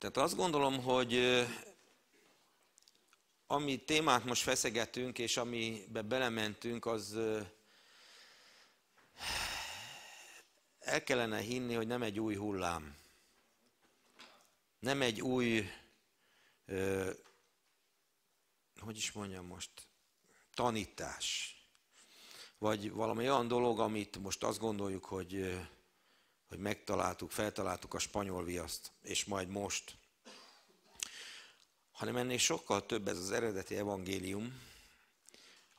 Tehát azt gondolom, hogy ami témát most feszegetünk, és amibe belementünk, az el kellene hinni, hogy nem egy új hullám. Nem egy új, hogy is mondjam most, tanítás. Vagy valami olyan dolog, amit most azt gondoljuk, hogy hogy megtaláltuk, feltaláltuk a spanyol viaszt, és majd most. Hanem ennél sokkal több ez az eredeti evangélium,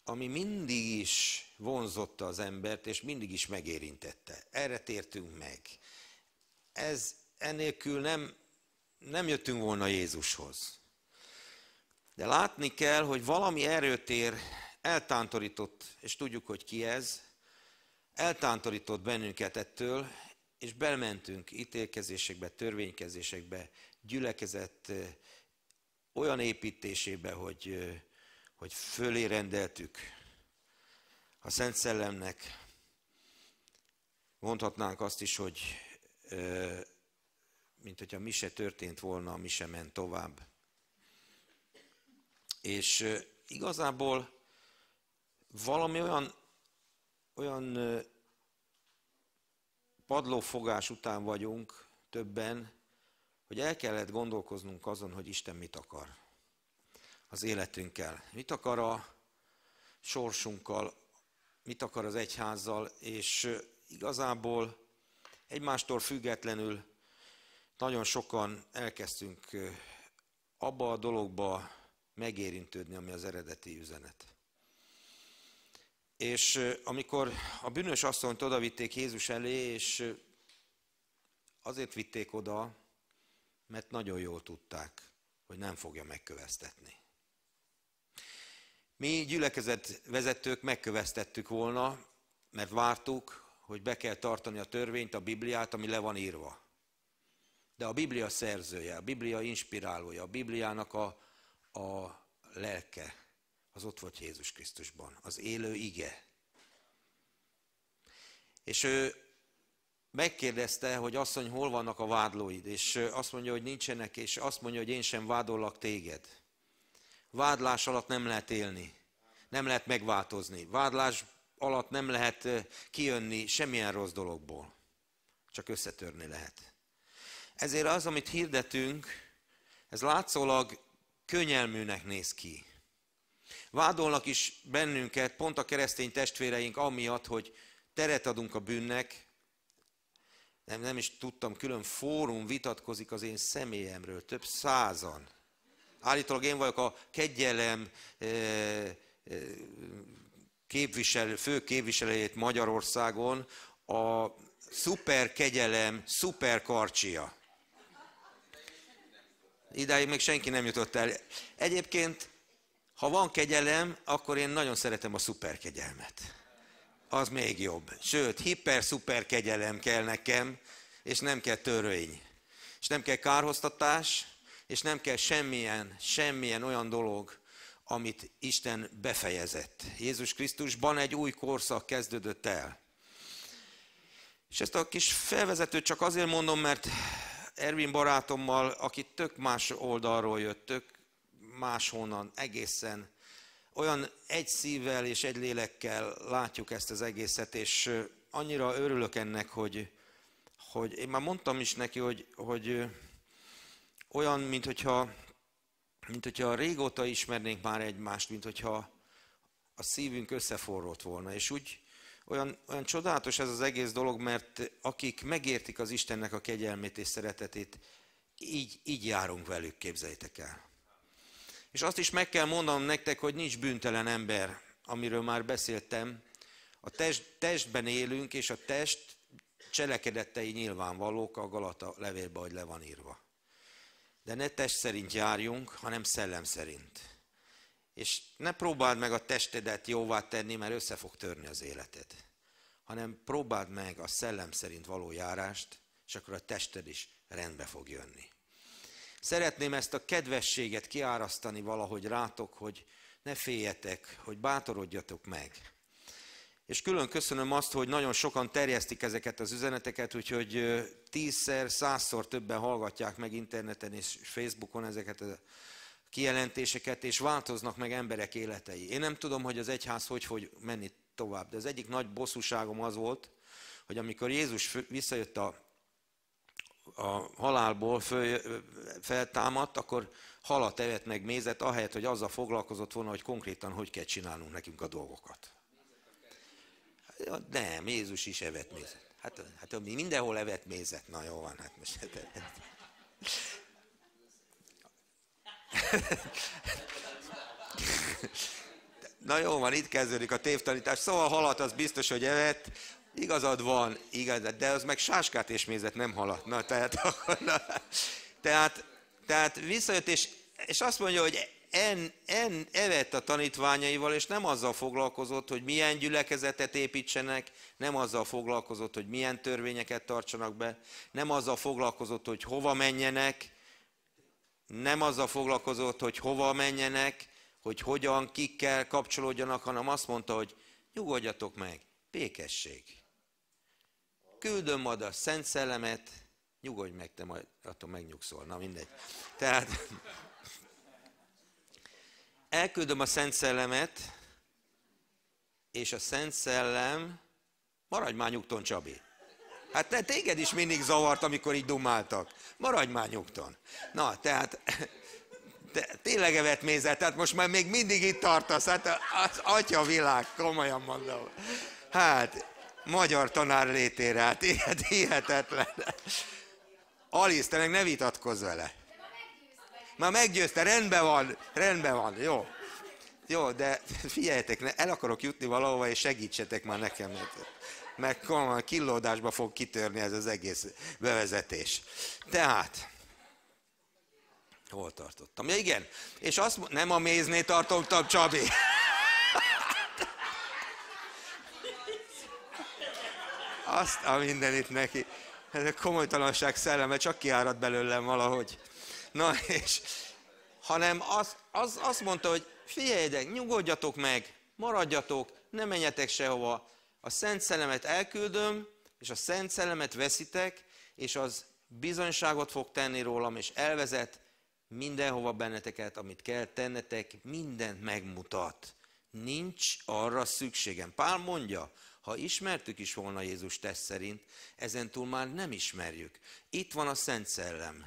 ami mindig is vonzotta az embert, és mindig is megérintette. Erre tértünk meg. Ez enélkül nem, nem jöttünk volna Jézushoz. De látni kell, hogy valami erőtér eltántorított, és tudjuk, hogy ki ez, eltántorított bennünket ettől, és belmentünk ítélkezésekbe, törvénykezésekbe, gyülekezett olyan építésébe, hogy, hogy fölé rendeltük a Szent Szellemnek. Mondhatnánk azt is, hogy mint hogyha mi se történt volna, mi se ment tovább. És igazából valami olyan, olyan padlófogás után vagyunk többen, hogy el kellett gondolkoznunk azon, hogy Isten mit akar az életünkkel. Mit akar a sorsunkkal, mit akar az egyházzal, és igazából egymástól függetlenül nagyon sokan elkezdtünk abba a dologba megérintődni, ami az eredeti üzenet. És amikor a bűnös asszonyt odavitték Jézus elé, és azért vitték oda, mert nagyon jól tudták, hogy nem fogja megköveztetni. Mi gyülekezet vezetők megköveztettük volna, mert vártuk, hogy be kell tartani a törvényt, a Bibliát, ami le van írva. De a Biblia szerzője, a Biblia inspirálója, a Bibliának a, a lelke, az ott volt Jézus Krisztusban, az élő ige. És ő megkérdezte, hogy asszony, hol vannak a vádlóid, és azt mondja, hogy nincsenek, és azt mondja, hogy én sem vádollak téged. Vádlás alatt nem lehet élni, nem lehet megváltozni. Vádlás alatt nem lehet kijönni semmilyen rossz dologból, csak összetörni lehet. Ezért az, amit hirdetünk, ez látszólag könnyelműnek néz ki. Vádolnak is bennünket, pont a keresztény testvéreink, amiatt, hogy teret adunk a bűnnek, nem, nem is tudtam, külön fórum vitatkozik az én személyemről, több százan. Állítólag én vagyok a kegyelem eh, eh, képviselő, fő képviselőjét Magyarországon, a szuper kegyelem, szuper karcsia. Idáig még senki nem jutott el. Egyébként ha van kegyelem, akkor én nagyon szeretem a szuperkegyelmet. Az még jobb. Sőt, hiper-szuper kegyelem kell nekem, és nem kell törvény. És nem kell kárhoztatás, és nem kell semmilyen, semmilyen olyan dolog, amit Isten befejezett. Jézus Krisztusban egy új korszak kezdődött el. És ezt a kis felvezetőt csak azért mondom, mert Ervin barátommal, aki tök más oldalról jött, tök máshonnan, egészen olyan egy szívvel és egy lélekkel látjuk ezt az egészet, és annyira örülök ennek, hogy, hogy én már mondtam is neki, hogy, hogy olyan, mint hogyha, mint hogyha régóta ismernénk már egymást, mint hogyha a szívünk összeforrott volna. És úgy olyan, olyan csodálatos ez az egész dolog, mert akik megértik az Istennek a kegyelmét és szeretetét, így, így járunk velük, képzeljétek el. És azt is meg kell mondanom nektek, hogy nincs bűntelen ember, amiről már beszéltem. A test, testben élünk, és a test cselekedetei nyilvánvalók a Galata levélbe, hogy le van írva. De ne test szerint járjunk, hanem szellem szerint. És ne próbáld meg a testedet jóvá tenni, mert össze fog törni az életed. Hanem próbáld meg a szellem szerint való járást, és akkor a tested is rendbe fog jönni. Szeretném ezt a kedvességet kiárasztani valahogy rátok, hogy ne féljetek, hogy bátorodjatok meg. És külön köszönöm azt, hogy nagyon sokan terjesztik ezeket az üzeneteket, úgyhogy tízszer, százszor többen hallgatják meg interneten és Facebookon ezeket a kijelentéseket, és változnak meg emberek életei. Én nem tudom, hogy az egyház hogy fog menni tovább, de az egyik nagy bosszúságom az volt, hogy amikor Jézus visszajött a a halálból föl, feltámadt, akkor halat evett meg mézet, ahelyett, hogy azzal foglalkozott volna, hogy konkrétan hogy kell csinálnunk nekünk a dolgokat. Nem, Jézus is evett mézet. Hát, hát mindenhol evett mézet. Na jó van, hát most... Na jó van, itt kezdődik a tévtanítás. Szóval halat az biztos, hogy evett, Igazad van, igazad, de az meg sáskát és mézet nem Na, Tehát, na, tehát, tehát visszajött, és, és azt mondja, hogy en, en evett a tanítványaival, és nem azzal foglalkozott, hogy milyen gyülekezetet építsenek, nem azzal foglalkozott, hogy milyen törvényeket tartsanak be, nem azzal foglalkozott, hogy hova menjenek, nem azzal foglalkozott, hogy hova menjenek, hogy hogyan, kikkel kapcsolódjanak, hanem azt mondta, hogy nyugodjatok meg, békesség küldöm majd a Szent Szellemet, nyugodj meg, te majd attól megnyugszol, na mindegy. Tehát elküldöm a Szent Szellemet, és a Szent Szellem, maradj már nyugton, Csabi. Hát te, téged is mindig zavart, amikor így dumáltak. Maradj már nyugton. Na, tehát te, tényleg evett mézzel, tehát most már még mindig itt tartasz, hát az atya világ, komolyan mondom. Hát, magyar tanár létére, hát ilyet, hihetetlen. Alisz, te meg ne vitatkozz vele. Már meggyőzte, rendben van, rendben van, jó. Jó, de figyeljetek, el akarok jutni valahova, és segítsetek már nekem. Meg komolyan killódásba fog kitörni ez az egész bevezetés. Tehát, hol tartottam? Ja igen, és azt nem a méznél tartottam, Csabi. Azt a mindenit neki. Ez a komolytalanság szelleme csak kiárad belőlem valahogy. Na és, hanem az, az, azt mondta, hogy figyelj de, nyugodjatok meg, maradjatok, ne menjetek sehova. A Szent Szellemet elküldöm, és a Szent Szellemet veszitek, és az bizonyságot fog tenni rólam, és elvezet mindenhova benneteket, amit kell tennetek, mindent megmutat. Nincs arra szükségem. Pál mondja, ha ismertük is volna Jézus tesz szerint, ezentúl már nem ismerjük. Itt van a Szent Szellem.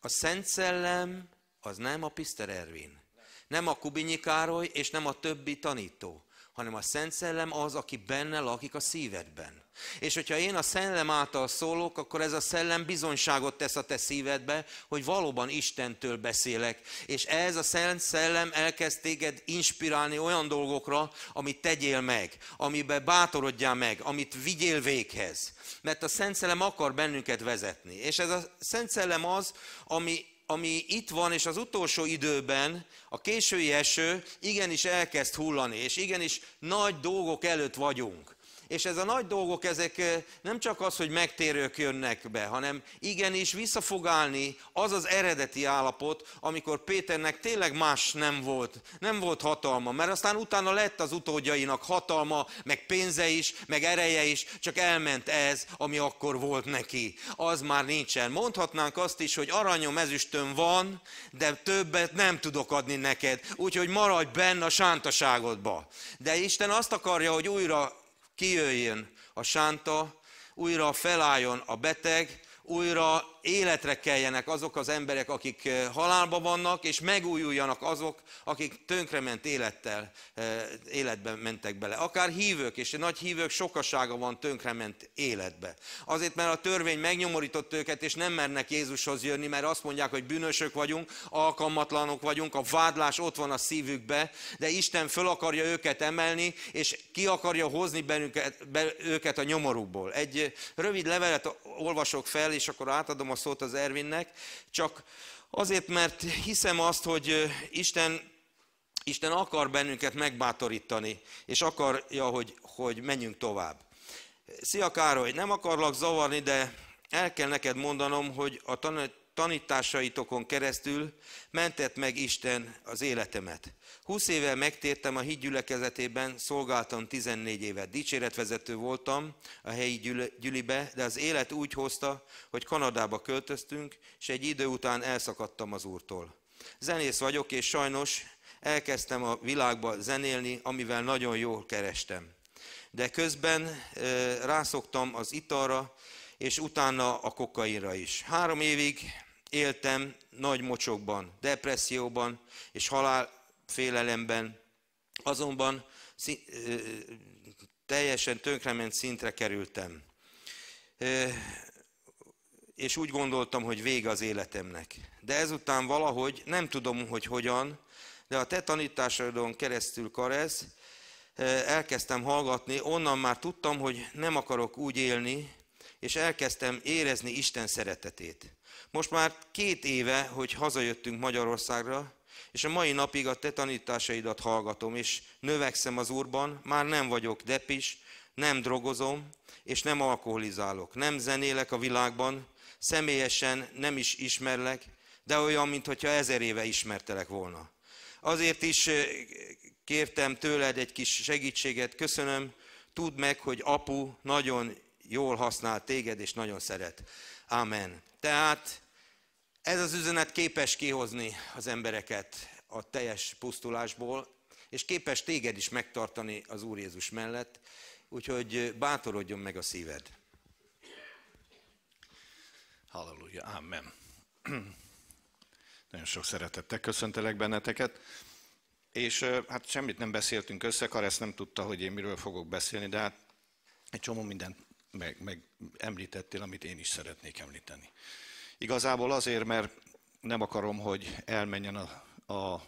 A Szent Szellem az nem a Piszter Ervin, nem a Kubinyi Károly és nem a többi tanító hanem a Szent Szellem az, aki benne lakik a szívedben. És hogyha én a szellem által szólok, akkor ez a szellem bizonyságot tesz a te szívedbe, hogy valóban Istentől beszélek. És ez a szent szellem elkezd téged inspirálni olyan dolgokra, amit tegyél meg, amiben bátorodjál meg, amit vigyél véghez. Mert a szent szellem akar bennünket vezetni. És ez a szent szellem az, ami ami itt van, és az utolsó időben a késői eső igenis elkezd hullani, és igenis nagy dolgok előtt vagyunk. És ez a nagy dolgok, ezek nem csak az, hogy megtérők jönnek be, hanem igenis vissza fog állni az az eredeti állapot, amikor Péternek tényleg más nem volt, nem volt hatalma, mert aztán utána lett az utódjainak hatalma, meg pénze is, meg ereje is, csak elment ez, ami akkor volt neki. Az már nincsen. Mondhatnánk azt is, hogy aranyom ezüstön van, de többet nem tudok adni neked, úgyhogy maradj benne a sántaságodba. De Isten azt akarja, hogy újra kijöjjön a sánta, újra felálljon a beteg, újra életre keljenek azok az emberek, akik eh, halálba vannak, és megújuljanak azok, akik tönkrement élettel, eh, életbe mentek bele. Akár hívők, és nagy hívők sokasága van tönkrement életbe. Azért, mert a törvény megnyomorított őket, és nem mernek Jézushoz jönni, mert azt mondják, hogy bűnösök vagyunk, alkalmatlanok vagyunk, a vádlás ott van a szívükbe, de Isten föl akarja őket emelni, és ki akarja hozni bennünket, be őket a nyomorukból. Egy rövid levelet olvasok fel, és akkor átadom a szót az Ervinnek, csak azért, mert hiszem azt, hogy Isten, Isten akar bennünket megbátorítani, és akarja, hogy, hogy menjünk tovább. Szia Károly, nem akarlak zavarni, de el kell neked mondanom, hogy a tanításaitokon keresztül mentett meg Isten az életemet. Húsz éve megtértem a hídgyülekezetében, szolgáltam 14 évet. Dicséretvezető voltam a helyi gyülibe, de az élet úgy hozta, hogy Kanadába költöztünk, és egy idő után elszakadtam az úrtól. Zenész vagyok, és sajnos elkezdtem a világba zenélni, amivel nagyon jól kerestem. De közben rászoktam az italra, és utána a kokainra is. Három évig éltem nagy mocsokban, depresszióban és halálfélelemben, azonban teljesen tönkrement szintre kerültem. És úgy gondoltam, hogy vége az életemnek. De ezután valahogy, nem tudom, hogy hogyan, de a te tanításodon keresztül, Karez, elkezdtem hallgatni, onnan már tudtam, hogy nem akarok úgy élni, és elkezdtem érezni Isten szeretetét. Most már két éve, hogy hazajöttünk Magyarországra, és a mai napig a te tanításaidat hallgatom, és növekszem az Úrban, már nem vagyok depis, nem drogozom, és nem alkoholizálok, nem zenélek a világban, személyesen nem is ismerlek, de olyan, mintha ezer éve ismertelek volna. Azért is kértem tőled egy kis segítséget, köszönöm, tudd meg, hogy apu nagyon jól használ téged, és nagyon szeret. Amen. Tehát ez az üzenet képes kihozni az embereket a teljes pusztulásból, és képes téged is megtartani az Úr Jézus mellett, úgyhogy bátorodjon meg a szíved. Halleluja, amen. Nagyon sok szeretettel köszöntelek benneteket. És hát semmit nem beszéltünk össze, Karesz nem tudta, hogy én miről fogok beszélni, de hát egy csomó mindent meg, meg említettél, amit én is szeretnék említeni. Igazából azért, mert nem akarom, hogy elmenjen a, a,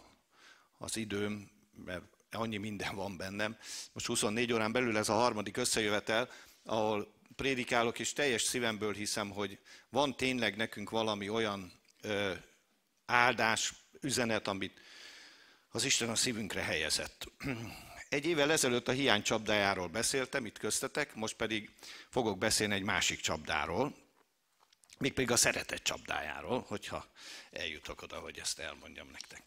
az időm, mert annyi minden van bennem. Most 24 órán belül ez a harmadik összejövetel, ahol prédikálok, és teljes szívemből hiszem, hogy van tényleg nekünk valami olyan ö, áldás, üzenet, amit az Isten a szívünkre helyezett. Egy évvel ezelőtt a hiány csapdájáról beszéltem itt köztetek, most pedig fogok beszélni egy másik csapdáról, mégpedig a szeretet csapdájáról, hogyha eljutok oda, hogy ezt elmondjam nektek.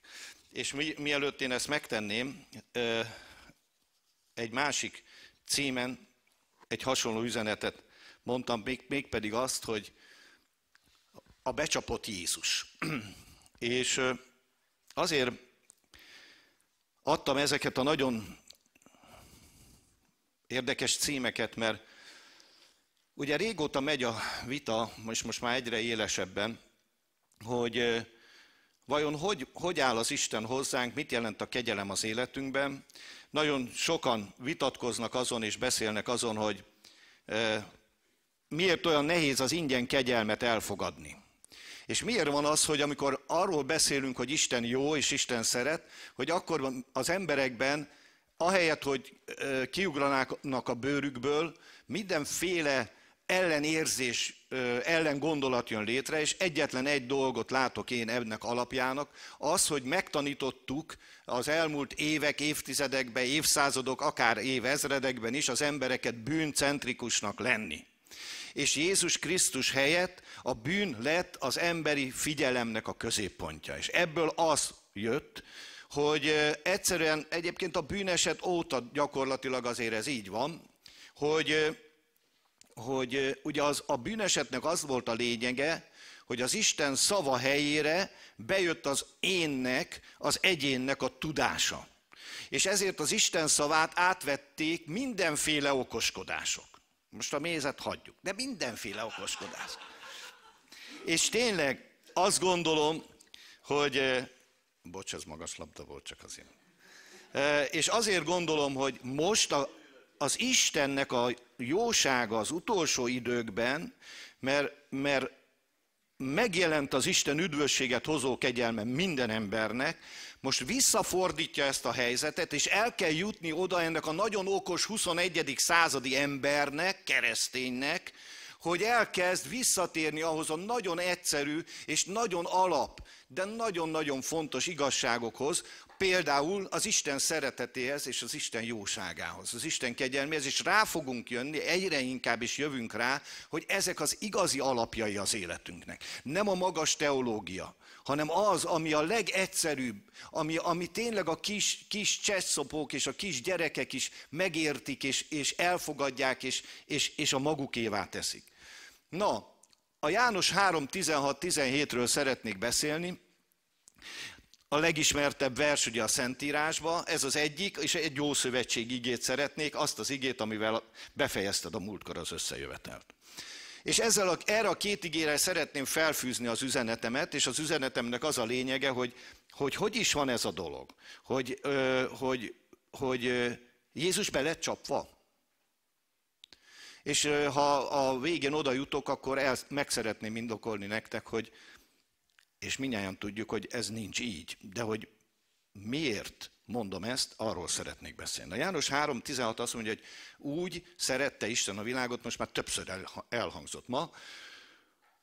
És mi, mielőtt én ezt megtenném, egy másik címen egy hasonló üzenetet mondtam, még, mégpedig azt, hogy a becsapott Jézus. És azért adtam ezeket a nagyon érdekes címeket, mert ugye régóta megy a vita, most, most már egyre élesebben, hogy vajon hogy, hogy áll az Isten hozzánk, mit jelent a kegyelem az életünkben. Nagyon sokan vitatkoznak azon és beszélnek azon, hogy miért olyan nehéz az ingyen kegyelmet elfogadni. És miért van az, hogy amikor arról beszélünk, hogy Isten jó és Isten szeret, hogy akkor az emberekben ahelyett, hogy kiugranának a bőrükből, mindenféle ellenérzés, gondolat jön létre, és egyetlen egy dolgot látok én ennek alapjának, az, hogy megtanítottuk az elmúlt évek, évtizedekben, évszázadok, akár évezredekben is az embereket bűncentrikusnak lenni. És Jézus Krisztus helyett a bűn lett az emberi figyelemnek a középpontja. És ebből az jött, hogy egyszerűen egyébként a bűneset óta gyakorlatilag azért ez így van, hogy, hogy ugye az, a bűnesetnek az volt a lényege, hogy az Isten szava helyére bejött az énnek, az egyénnek a tudása. És ezért az Isten szavát átvették mindenféle okoskodások. Most a mézet hagyjuk, de mindenféle okoskodás. És tényleg azt gondolom, hogy Bocs, ez magas labda volt, csak azért. És azért gondolom, hogy most a, az Istennek a jósága az utolsó időkben, mert, mert megjelent az Isten üdvösséget hozó kegyelme minden embernek, most visszafordítja ezt a helyzetet, és el kell jutni oda ennek a nagyon okos 21. századi embernek, kereszténynek, hogy elkezd visszatérni ahhoz a nagyon egyszerű és nagyon alap, de nagyon-nagyon fontos igazságokhoz, például az Isten szeretetéhez és az Isten jóságához, az Isten kegyelméhez, és rá fogunk jönni, egyre inkább is jövünk rá, hogy ezek az igazi alapjai az életünknek. Nem a magas teológia, hanem az, ami a legegyszerűbb, ami, ami tényleg a kis, kis csesszopók és a kis gyerekek is megértik és, és elfogadják, és, és, és a magukévá teszik. Na, a János 316 ről szeretnék beszélni. A legismertebb vers ugye a Szentírásba, ez az egyik, és egy jó szövetség igét szeretnék, azt az igét, amivel befejezted a múltkor az összejövetelt. És ezzel a, erre a két igére szeretném felfűzni az üzenetemet, és az üzenetemnek az a lényege, hogy hogy, hogy is van ez a dolog, hogy, hogy, hogy Jézus be lett csapva. És ha a végén oda jutok, akkor ezt meg szeretném indokolni nektek, hogy, és minnyáján tudjuk, hogy ez nincs így, de hogy miért mondom ezt, arról szeretnék beszélni. A János 3.16 azt mondja, hogy úgy szerette Isten a világot, most már többször elhangzott ma,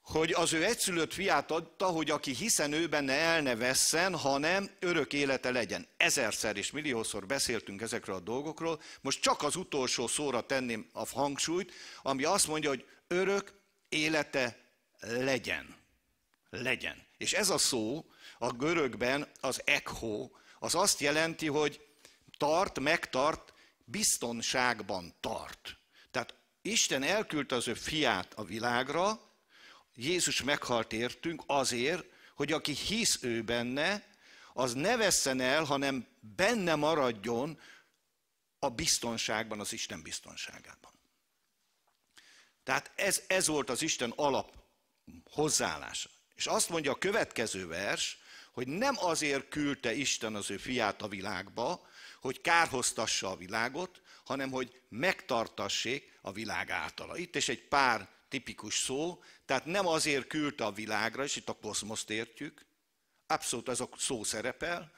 hogy az ő egyszülött fiát adta, hogy aki hiszen ő benne el ne vesszen, hanem örök élete legyen. Ezerszer és milliószor beszéltünk ezekről a dolgokról, most csak az utolsó szóra tenném a hangsúlyt, ami azt mondja, hogy örök élete legyen. Legyen. És ez a szó a görögben az echo, az azt jelenti, hogy tart, megtart, biztonságban tart. Tehát Isten elküldte az ő fiát a világra, Jézus meghalt értünk azért, hogy aki hisz ő benne, az ne vesszen el, hanem benne maradjon a biztonságban, az Isten biztonságában. Tehát ez, ez volt az Isten alap hozzáállása. És azt mondja a következő vers, hogy nem azért küldte Isten az ő fiát a világba, hogy kárhoztassa a világot, hanem hogy megtartassék a világ általa. Itt is egy pár tipikus szó, tehát nem azért küldte a világra, és itt a kozmoszt értjük, abszolút ez a szó szerepel,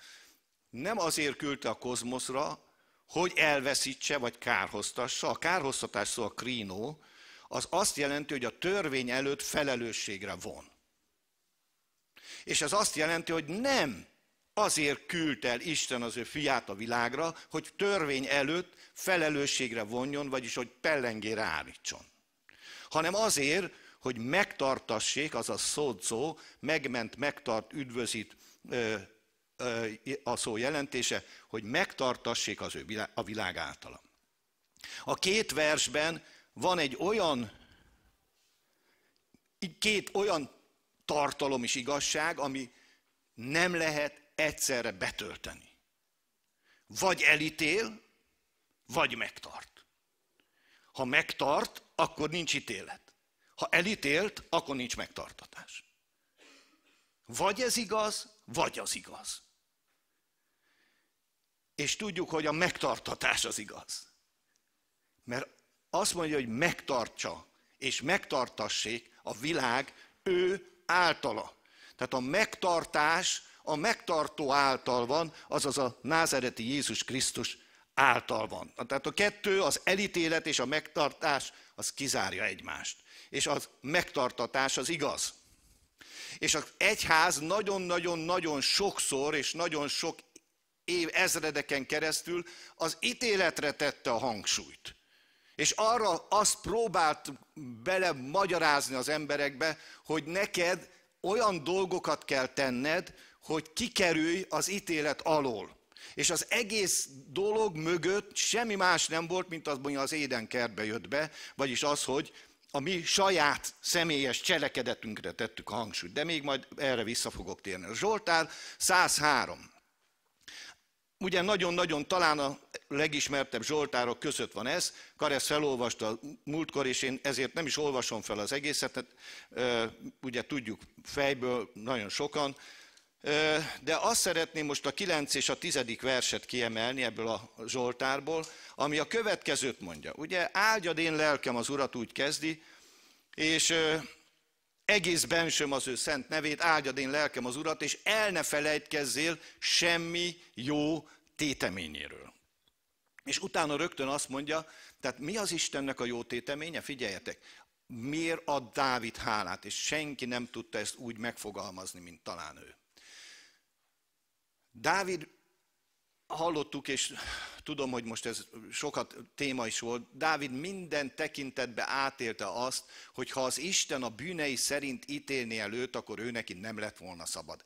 nem azért küldte a kozmoszra, hogy elveszítse vagy kárhoztassa. A kárhoztatás szó a krínó, az azt jelenti, hogy a törvény előtt felelősségre von. És ez azt jelenti, hogy nem azért küldt el Isten az ő fiát a világra, hogy törvény előtt felelősségre vonjon, vagyis hogy pellengére állítson. Hanem azért, hogy megtartassék, azaz szó, megment, megtart, üdvözít ö, ö, a szó jelentése, hogy megtartassék az ő a világ általa. A két versben van egy olyan, két olyan tartalom és igazság, ami nem lehet egyszerre betölteni. Vagy elítél, vagy megtart. Ha megtart, akkor nincs ítélet. Ha elítélt, akkor nincs megtartatás. Vagy ez igaz, vagy az igaz. És tudjuk, hogy a megtartatás az igaz. Mert azt mondja, hogy megtartsa és megtartassék a világ ő általa. Tehát a megtartás a megtartó által van, azaz a názereti Jézus Krisztus által van. Tehát a kettő, az elítélet és a megtartás, az kizárja egymást és az megtartatás az igaz. És az egyház nagyon-nagyon-nagyon sokszor és nagyon sok év ezredeken keresztül az ítéletre tette a hangsúlyt. És arra azt próbált bele magyarázni az emberekbe, hogy neked olyan dolgokat kell tenned, hogy kikerülj az ítélet alól. És az egész dolog mögött semmi más nem volt, mint az, hogy az édenkertbe jött be, vagyis az, hogy a mi saját személyes cselekedetünkre tettük a hangsúlyt, de még majd erre vissza fogok térni. A Zsoltár 103. Ugye nagyon-nagyon talán a legismertebb Zsoltárok között van ez, Karesz felolvasta múltkor, és én ezért nem is olvasom fel az egészet, hát, ugye tudjuk fejből nagyon sokan, de azt szeretném most a 9 és a 10. verset kiemelni ebből a Zsoltárból, ami a következőt mondja. Ugye áldjad én lelkem az urat úgy kezdi, és egész bensőm az ő szent nevét, áldjad én lelkem az urat, és el ne felejtkezzél semmi jó téteményéről. És utána rögtön azt mondja, tehát mi az Istennek a jó téteménye? Figyeljetek, miért ad Dávid hálát? És senki nem tudta ezt úgy megfogalmazni, mint talán ő. Dávid, hallottuk, és tudom, hogy most ez sokat téma is volt, Dávid minden tekintetbe átélte azt, hogy ha az Isten a bűnei szerint ítélni előtt, akkor ő neki nem lett volna szabad.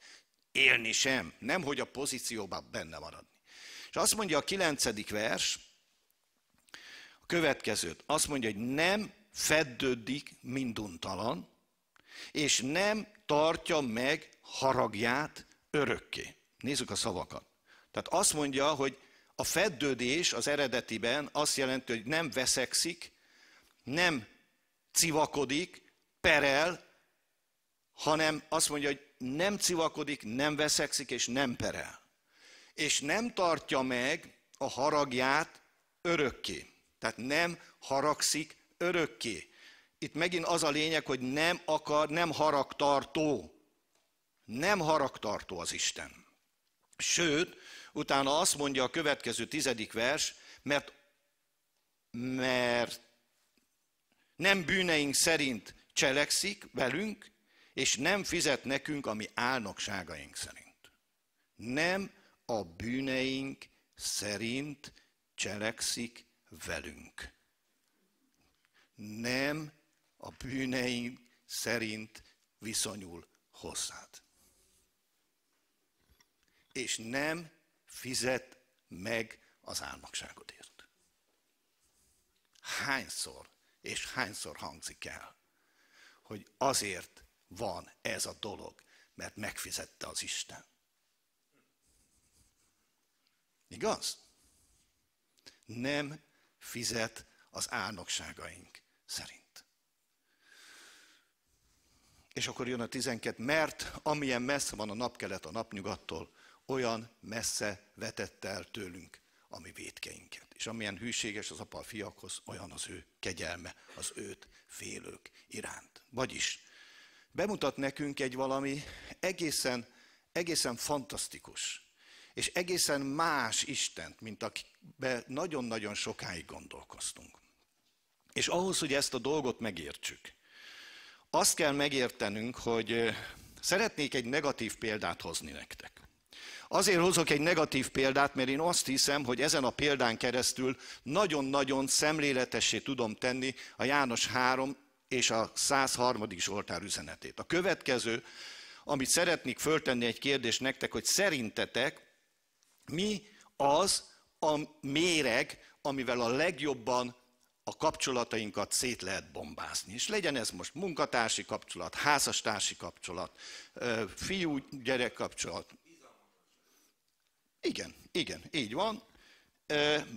Élni sem, nem hogy a pozícióban benne maradni. És azt mondja a kilencedik vers, a következőt, azt mondja, hogy nem feddődik minduntalan, és nem tartja meg haragját örökké. Nézzük a szavakat. Tehát azt mondja, hogy a feddődés az eredetiben azt jelenti, hogy nem veszekszik, nem civakodik, perel, hanem azt mondja, hogy nem civakodik, nem veszekszik és nem perel. És nem tartja meg a haragját örökké. Tehát nem haragszik örökké. Itt megint az a lényeg, hogy nem akar, nem haragtartó. Nem haragtartó az Isten. Sőt, utána azt mondja a következő tizedik vers, mert, mert nem bűneink szerint cselekszik velünk, és nem fizet nekünk a mi álnokságaink szerint. Nem a bűneink szerint cselekszik velünk. Nem a bűneink szerint viszonyul hozzád és nem fizet meg az álmokságodért. Hányszor és hányszor hangzik el, hogy azért van ez a dolog, mert megfizette az Isten. Igaz? Nem fizet az álmokságaink szerint. És akkor jön a 12, mert amilyen messze van a napkelet a napnyugattól, olyan messze vetett el tőlünk a mi védkeinket. És amilyen hűséges az apa a fiakhoz, olyan az ő kegyelme, az őt félők iránt. Vagyis bemutat nekünk egy valami egészen, egészen fantasztikus, és egészen más Istent, mint akibe nagyon-nagyon sokáig gondolkoztunk. És ahhoz, hogy ezt a dolgot megértsük, azt kell megértenünk, hogy eh, szeretnék egy negatív példát hozni nektek. Azért hozok egy negatív példát, mert én azt hiszem, hogy ezen a példán keresztül nagyon-nagyon szemléletessé tudom tenni a János 3 és a 103. Zsoltár üzenetét. A következő, amit szeretnék föltenni egy kérdés nektek, hogy szerintetek mi az a méreg, amivel a legjobban a kapcsolatainkat szét lehet bombázni. És legyen ez most munkatársi kapcsolat, házastársi kapcsolat, fiú-gyerek kapcsolat, igen, igen, így van.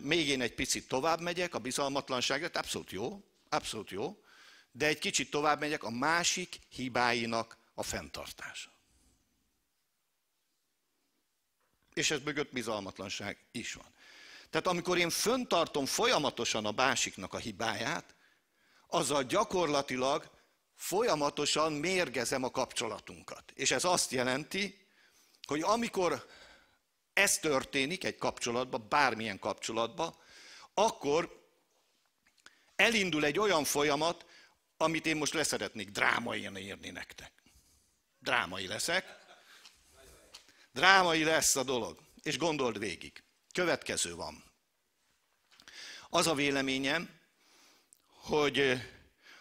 még én egy picit tovább megyek a bizalmatlanságra, tehát abszolút jó, abszolút jó, de egy kicsit tovább megyek a másik hibáinak a fenntartása. És ez mögött bizalmatlanság is van. Tehát amikor én föntartom folyamatosan a másiknak a hibáját, azzal gyakorlatilag folyamatosan mérgezem a kapcsolatunkat. És ez azt jelenti, hogy amikor ez történik egy kapcsolatban, bármilyen kapcsolatban, akkor elindul egy olyan folyamat, amit én most leszeretnék drámaian írni nektek. Drámai leszek. Drámai lesz a dolog. És gondold végig. Következő van. Az a véleményem, hogy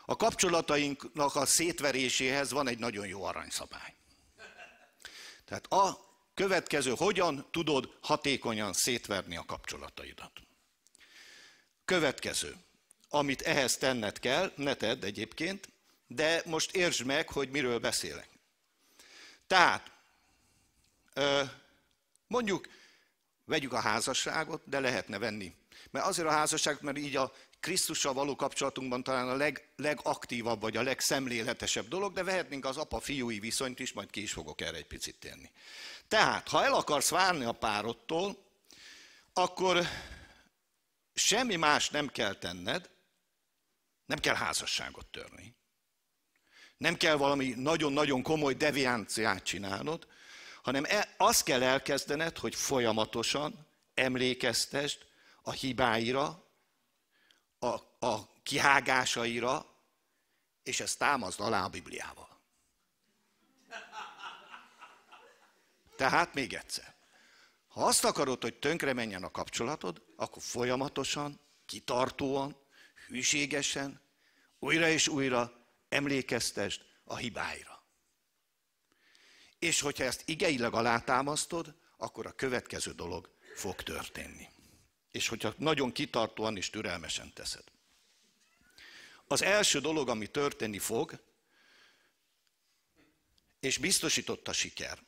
a kapcsolatainknak a szétveréséhez van egy nagyon jó aranyszabály. Tehát a, Következő, hogyan tudod hatékonyan szétverni a kapcsolataidat. Következő, amit ehhez tenned kell, ne tedd egyébként, de most értsd meg, hogy miről beszélek. Tehát, mondjuk, vegyük a házasságot, de lehetne venni. Mert azért a házasságot, mert így a Krisztussal való kapcsolatunkban talán a leg, legaktívabb vagy a legszemléletesebb dolog, de vehetnénk az apa-fiúi viszonyt is, majd ki is fogok erre egy picit térni. Tehát, ha el akarsz válni a párodtól, akkor semmi más nem kell tenned, nem kell házasságot törni. Nem kell valami nagyon-nagyon komoly devianciát csinálnod, hanem e, azt kell elkezdened, hogy folyamatosan emlékeztest a hibáira, a, a kihágásaira, és ezt támaszt alá a Bibliával. Tehát még egyszer. Ha azt akarod, hogy tönkre menjen a kapcsolatod, akkor folyamatosan, kitartóan, hűségesen, újra és újra emlékeztest a hibáira. És hogyha ezt igeileg alátámasztod, akkor a következő dolog fog történni és hogyha nagyon kitartóan és türelmesen teszed. Az első dolog, ami történni fog, és biztosított a siker,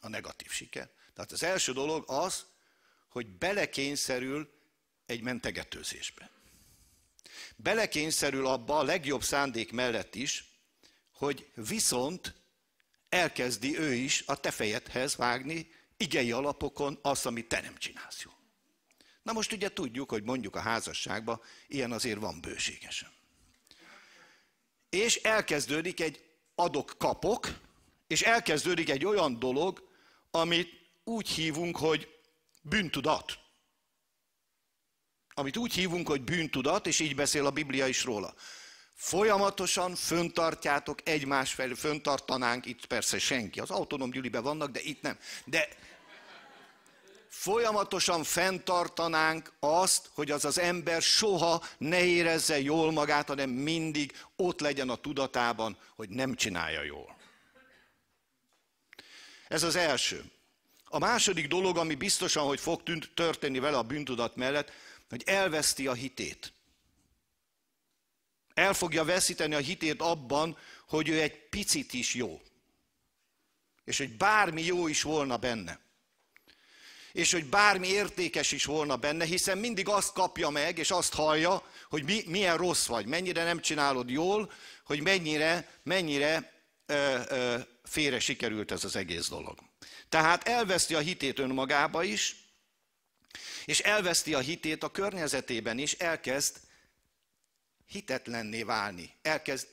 a negatív siker. Tehát az első dolog az, hogy belekényszerül egy mentegetőzésbe. Belekényszerül abba a legjobb szándék mellett is, hogy viszont elkezdi ő is a te fejedhez vágni igei alapokon azt, amit te nem csinálsz jól. Na most ugye tudjuk, hogy mondjuk a házasságban ilyen azért van bőségesen. És elkezdődik egy adok-kapok, és elkezdődik egy olyan dolog, amit úgy hívunk, hogy bűntudat. Amit úgy hívunk, hogy bűntudat, és így beszél a Biblia is róla. Folyamatosan föntartjátok egymás felé, föntartanánk, itt persze senki, az autonóm gyűlibe vannak, de itt nem. De folyamatosan fenntartanánk azt, hogy az az ember soha ne érezze jól magát, hanem mindig ott legyen a tudatában, hogy nem csinálja jól. Ez az első. A második dolog, ami biztosan, hogy fog történni vele a bűntudat mellett, hogy elveszti a hitét. El fogja veszíteni a hitét abban, hogy ő egy picit is jó. És hogy bármi jó is volna benne és hogy bármi értékes is volna benne, hiszen mindig azt kapja meg, és azt hallja, hogy mi, milyen rossz vagy, mennyire nem csinálod jól, hogy mennyire, mennyire ö, ö, félre sikerült ez az egész dolog. Tehát elveszti a hitét önmagába is, és elveszti a hitét a környezetében is, elkezd hitetlenné válni, elkezd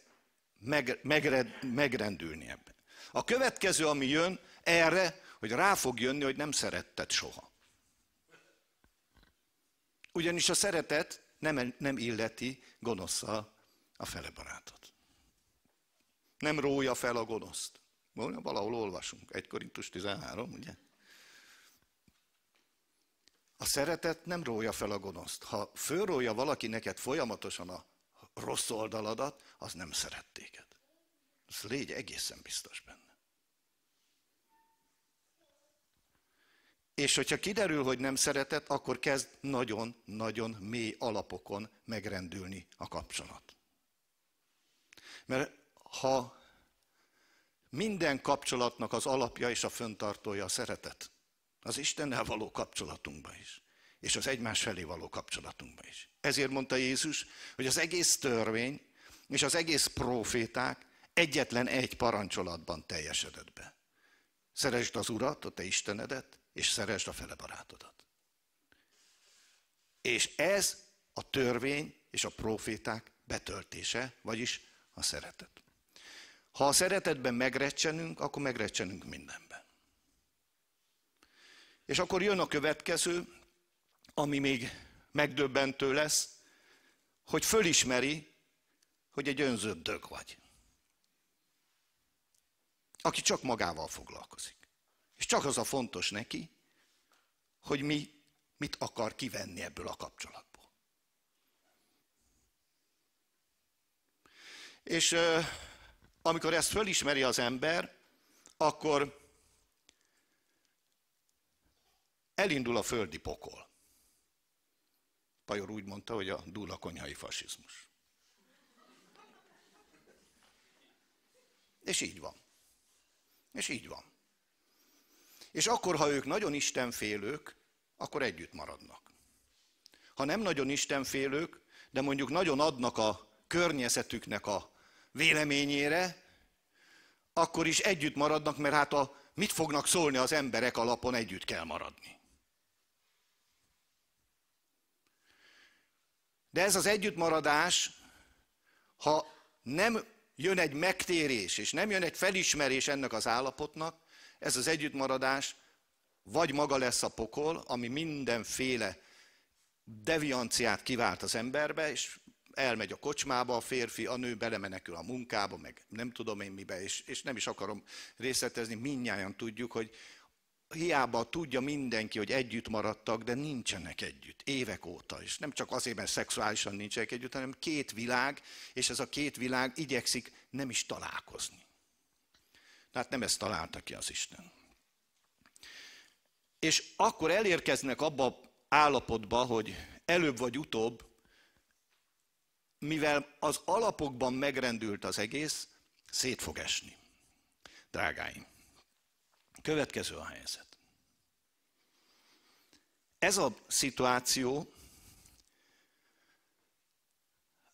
meg, megred, megrendülni ebben. A következő, ami jön, erre hogy rá fog jönni, hogy nem szeretted soha. Ugyanis a szeretet nem, nem illeti gonoszsal a fele barátot. Nem rója fel a gonoszt. Valahol olvasunk, 1 Korintus 13, ugye? A szeretet nem rója fel a gonoszt. Ha fölrója valaki neked folyamatosan a rossz oldaladat, az nem szeret téged. Ez légy egészen biztos benne. És hogyha kiderül, hogy nem szeretett, akkor kezd nagyon-nagyon mély alapokon megrendülni a kapcsolat. Mert ha minden kapcsolatnak az alapja és a föntartója a szeretet, az Istennel való kapcsolatunkban is, és az egymás felé való kapcsolatunkban is. Ezért mondta Jézus, hogy az egész törvény és az egész proféták egyetlen egy parancsolatban teljesedett be. Szeresd az Urat, a te Istenedet, és szeresd a fele barátodat. És ez a törvény és a proféták betöltése, vagyis a szeretet. Ha a szeretetben megrecsenünk, akkor megrecsenünk mindenben. És akkor jön a következő, ami még megdöbbentő lesz, hogy fölismeri, hogy egy önzöbb dög vagy. Aki csak magával foglalkozik. És csak az a fontos neki, hogy mi mit akar kivenni ebből a kapcsolatból. És amikor ezt fölismeri az ember, akkor elindul a földi pokol. Pajor úgy mondta, hogy a dúla konyhai fasizmus. És így van. És így van. És akkor, ha ők nagyon istenfélők, akkor együtt maradnak. Ha nem nagyon istenfélők, de mondjuk nagyon adnak a környezetüknek a véleményére, akkor is együtt maradnak, mert hát a mit fognak szólni az emberek alapon együtt kell maradni. De ez az együttmaradás, ha nem jön egy megtérés, és nem jön egy felismerés ennek az állapotnak, ez az együttmaradás vagy maga lesz a pokol, ami mindenféle devianciát kivált az emberbe, és elmegy a kocsmába a férfi, a nő belemenekül a munkába, meg nem tudom én mibe, és, és nem is akarom részletezni, mindnyáján tudjuk, hogy hiába tudja mindenki, hogy együtt maradtak, de nincsenek együtt, évek óta. És nem csak azért, mert szexuálisan nincsenek együtt, hanem két világ, és ez a két világ igyekszik nem is találkozni. Tehát nem ezt találta ki az Isten. És akkor elérkeznek abba állapotba, hogy előbb vagy utóbb, mivel az alapokban megrendült az egész, szét fog esni. Drágáim, következő a helyzet. Ez a szituáció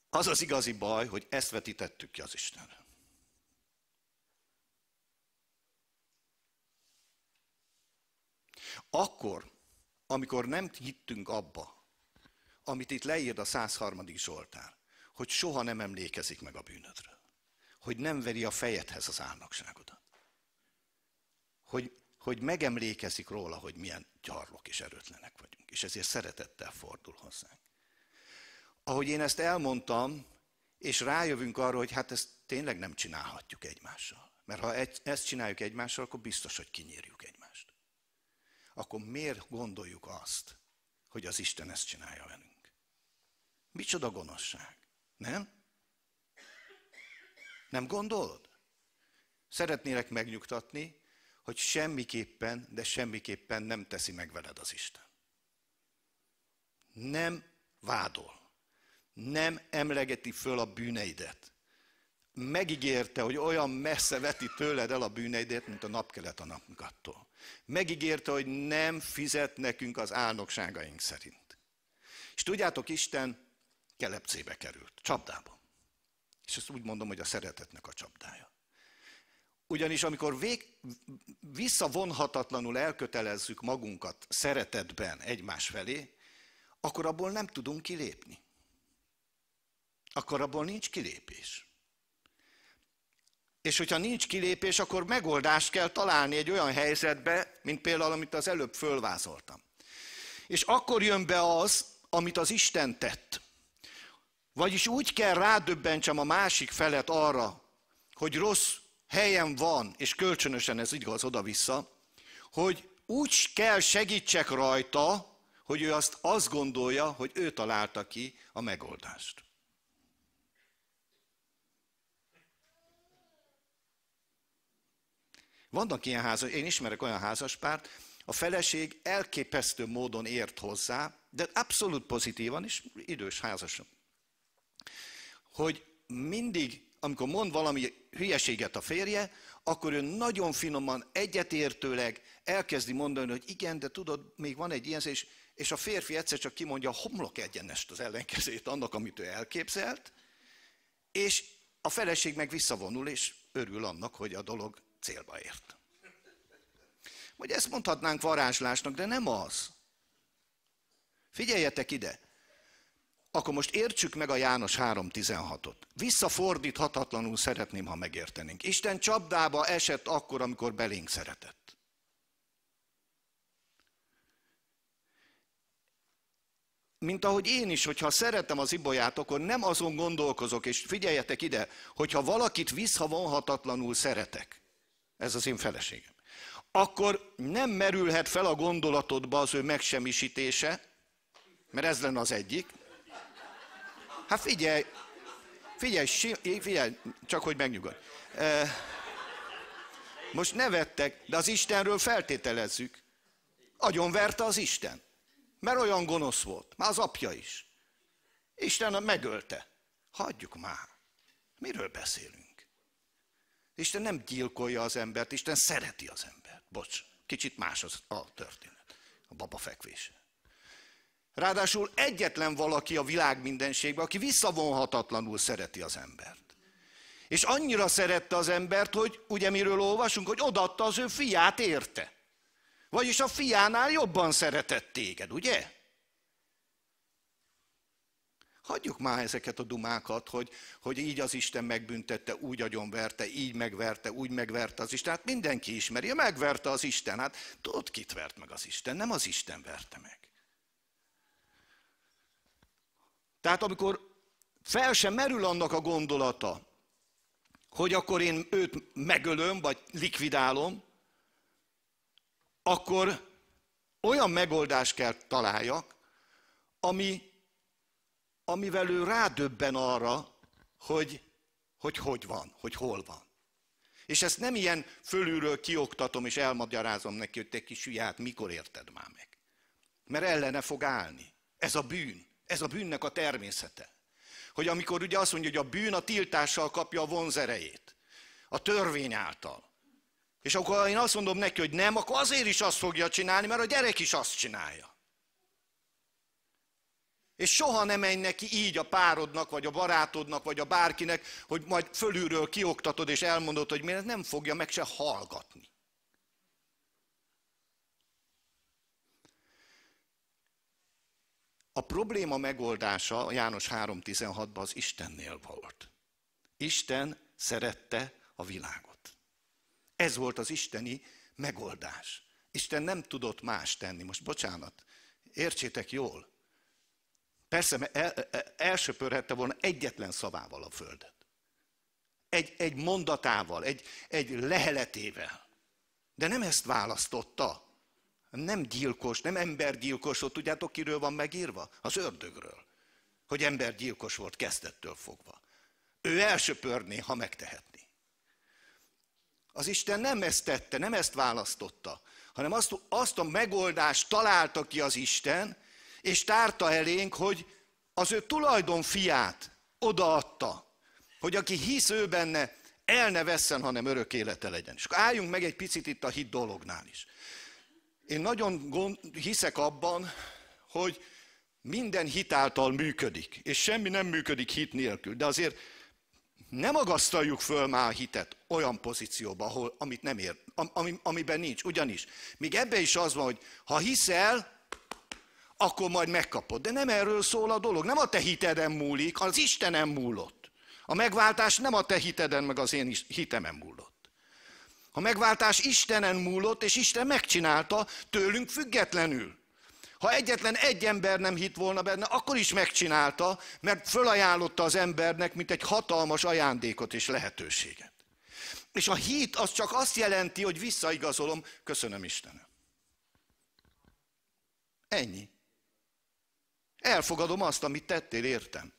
az az igazi baj, hogy ezt vetítettük ki az Istenre. Akkor, amikor nem hittünk abba, amit itt leírd a 103. Zsoltár, hogy soha nem emlékezik meg a bűnödről, hogy nem veri a fejedhez az álnokságodat, hogy, hogy megemlékezik róla, hogy milyen gyarlok és erőtlenek vagyunk, és ezért szeretettel fordul hozzánk. Ahogy én ezt elmondtam, és rájövünk arra, hogy hát ezt tényleg nem csinálhatjuk egymással. Mert ha ezt csináljuk egymással, akkor biztos, hogy kinyírjuk egymást akkor miért gondoljuk azt, hogy az Isten ezt csinálja velünk? Micsoda gonoszság, nem? Nem gondolod? Szeretnélek megnyugtatni, hogy semmiképpen, de semmiképpen nem teszi meg veled az Isten. Nem vádol. Nem emlegeti föl a bűneidet. Megígérte, hogy olyan messze veti tőled el a bűneidet, mint a napkelet a napnkattól. Megígérte, hogy nem fizet nekünk az álnokságaink szerint. És tudjátok, Isten kelepcébe került, csapdába. És ezt úgy mondom, hogy a szeretetnek a csapdája. Ugyanis amikor vég, visszavonhatatlanul elkötelezzük magunkat szeretetben egymás felé, akkor abból nem tudunk kilépni. Akkor abból nincs kilépés és hogyha nincs kilépés, akkor megoldást kell találni egy olyan helyzetbe, mint például, amit az előbb fölvázoltam. És akkor jön be az, amit az Isten tett. Vagyis úgy kell rádöbbentsem a másik felet arra, hogy rossz helyen van, és kölcsönösen ez igaz oda-vissza, hogy úgy kell segítsek rajta, hogy ő azt azt gondolja, hogy ő találta ki a megoldást. Vannak ilyen házas, én ismerek olyan házaspárt, a feleség elképesztő módon ért hozzá, de abszolút pozitívan is, idős házasok. Hogy mindig, amikor mond valami hülyeséget a férje, akkor ő nagyon finoman, egyetértőleg elkezdi mondani, hogy igen, de tudod, még van egy ilyen, és, és a férfi egyszer csak kimondja a homlok egyenest az ellenkezét annak, amit ő elképzelt, és a feleség meg visszavonul, és örül annak, hogy a dolog célba ért. Vagy ezt mondhatnánk varázslásnak, de nem az. Figyeljetek ide, akkor most értsük meg a János 3.16-ot. Visszafordíthatatlanul szeretném, ha megértenénk. Isten csapdába esett akkor, amikor belénk szeretett. Mint ahogy én is, hogyha szeretem az ibolyát, akkor nem azon gondolkozok, és figyeljetek ide, hogyha valakit visszavonhatatlanul szeretek, ez az én feleségem, akkor nem merülhet fel a gondolatodba az ő megsemmisítése, mert ez lenne az egyik. Hát figyelj, figyelj, figyelj, csak hogy megnyugodj. Most nevettek, de az Istenről feltételezzük. Agyon verte az Isten. Mert olyan gonosz volt. Már az apja is. Isten megölte. Hagyjuk már. Miről beszélünk? Isten nem gyilkolja az embert, Isten szereti az embert. Bocs, kicsit más az a történet, a baba fekvése. Ráadásul egyetlen valaki a világ mindenségben, aki visszavonhatatlanul szereti az embert. És annyira szerette az embert, hogy ugye miről olvasunk, hogy odatta az ő fiát érte. Vagyis a fiánál jobban szeretett téged, ugye? Hagyjuk már ezeket a dumákat, hogy, hogy így az Isten megbüntette, úgy agyonverte, így megverte, úgy megverte az Isten. Hát mindenki ismeri, megverte az Isten. Hát tudod, kit vert meg az Isten? Nem az Isten verte meg. Tehát amikor fel sem merül annak a gondolata, hogy akkor én őt megölöm, vagy likvidálom, akkor olyan megoldást kell találjak, ami amivel ő rádöbben arra, hogy hogy, hogy van, hogy hol van. És ezt nem ilyen fölülről kioktatom és elmagyarázom neki, hogy te kis hülyát, mikor érted már meg. Mert ellene fog állni. Ez a bűn. Ez a bűnnek a természete. Hogy amikor ugye azt mondja, hogy a bűn a tiltással kapja a vonzerejét. A törvény által. És akkor én azt mondom neki, hogy nem, akkor azért is azt fogja csinálni, mert a gyerek is azt csinálja. És soha nem menj neki így a párodnak, vagy a barátodnak, vagy a bárkinek, hogy majd fölülről kioktatod és elmondod, hogy miért nem fogja meg se hallgatni. A probléma megoldása a János 3.16-ban az Istennél volt. Isten szerette a világot. Ez volt az isteni megoldás. Isten nem tudott más tenni. Most bocsánat, értsétek jól, Persze el, e, e, elsöpörhette volna egyetlen szavával a földet. Egy, egy mondatával, egy, egy leheletével. De nem ezt választotta. Nem gyilkos, nem embergyilkos, ott tudjátok, kiről van megírva? Az ördögről. Hogy embergyilkos volt kezdettől fogva. Ő elsöpörné, ha megtehetni. Az Isten nem ezt tette, nem ezt választotta, hanem azt, azt a megoldást találta ki az Isten, és tárta elénk, hogy az ő tulajdon fiát odaadta, hogy aki hisz ő benne, el ne vesszen, hanem örök élete legyen. És akkor álljunk meg egy picit itt a hit dolognál is. Én nagyon gond, hiszek abban, hogy minden hit által működik, és semmi nem működik hit nélkül. De azért nem magasztaljuk föl már a hitet olyan pozícióba, ahol, amit nem ér, am, am, amiben nincs. Ugyanis, még ebbe is az van, hogy ha hiszel, akkor majd megkapod. De nem erről szól a dolog, nem a te hiteden múlik, az Istenem múlott. A megváltás nem a te hiteden, meg az én hitemen múlott. A megváltás Istenen múlott, és Isten megcsinálta tőlünk függetlenül. Ha egyetlen egy ember nem hitt volna benne, akkor is megcsinálta, mert fölajánlotta az embernek, mint egy hatalmas ajándékot és lehetőséget. És a hit az csak azt jelenti, hogy visszaigazolom, köszönöm Istenem. Ennyi. Elfogadom azt, amit tettél, értem.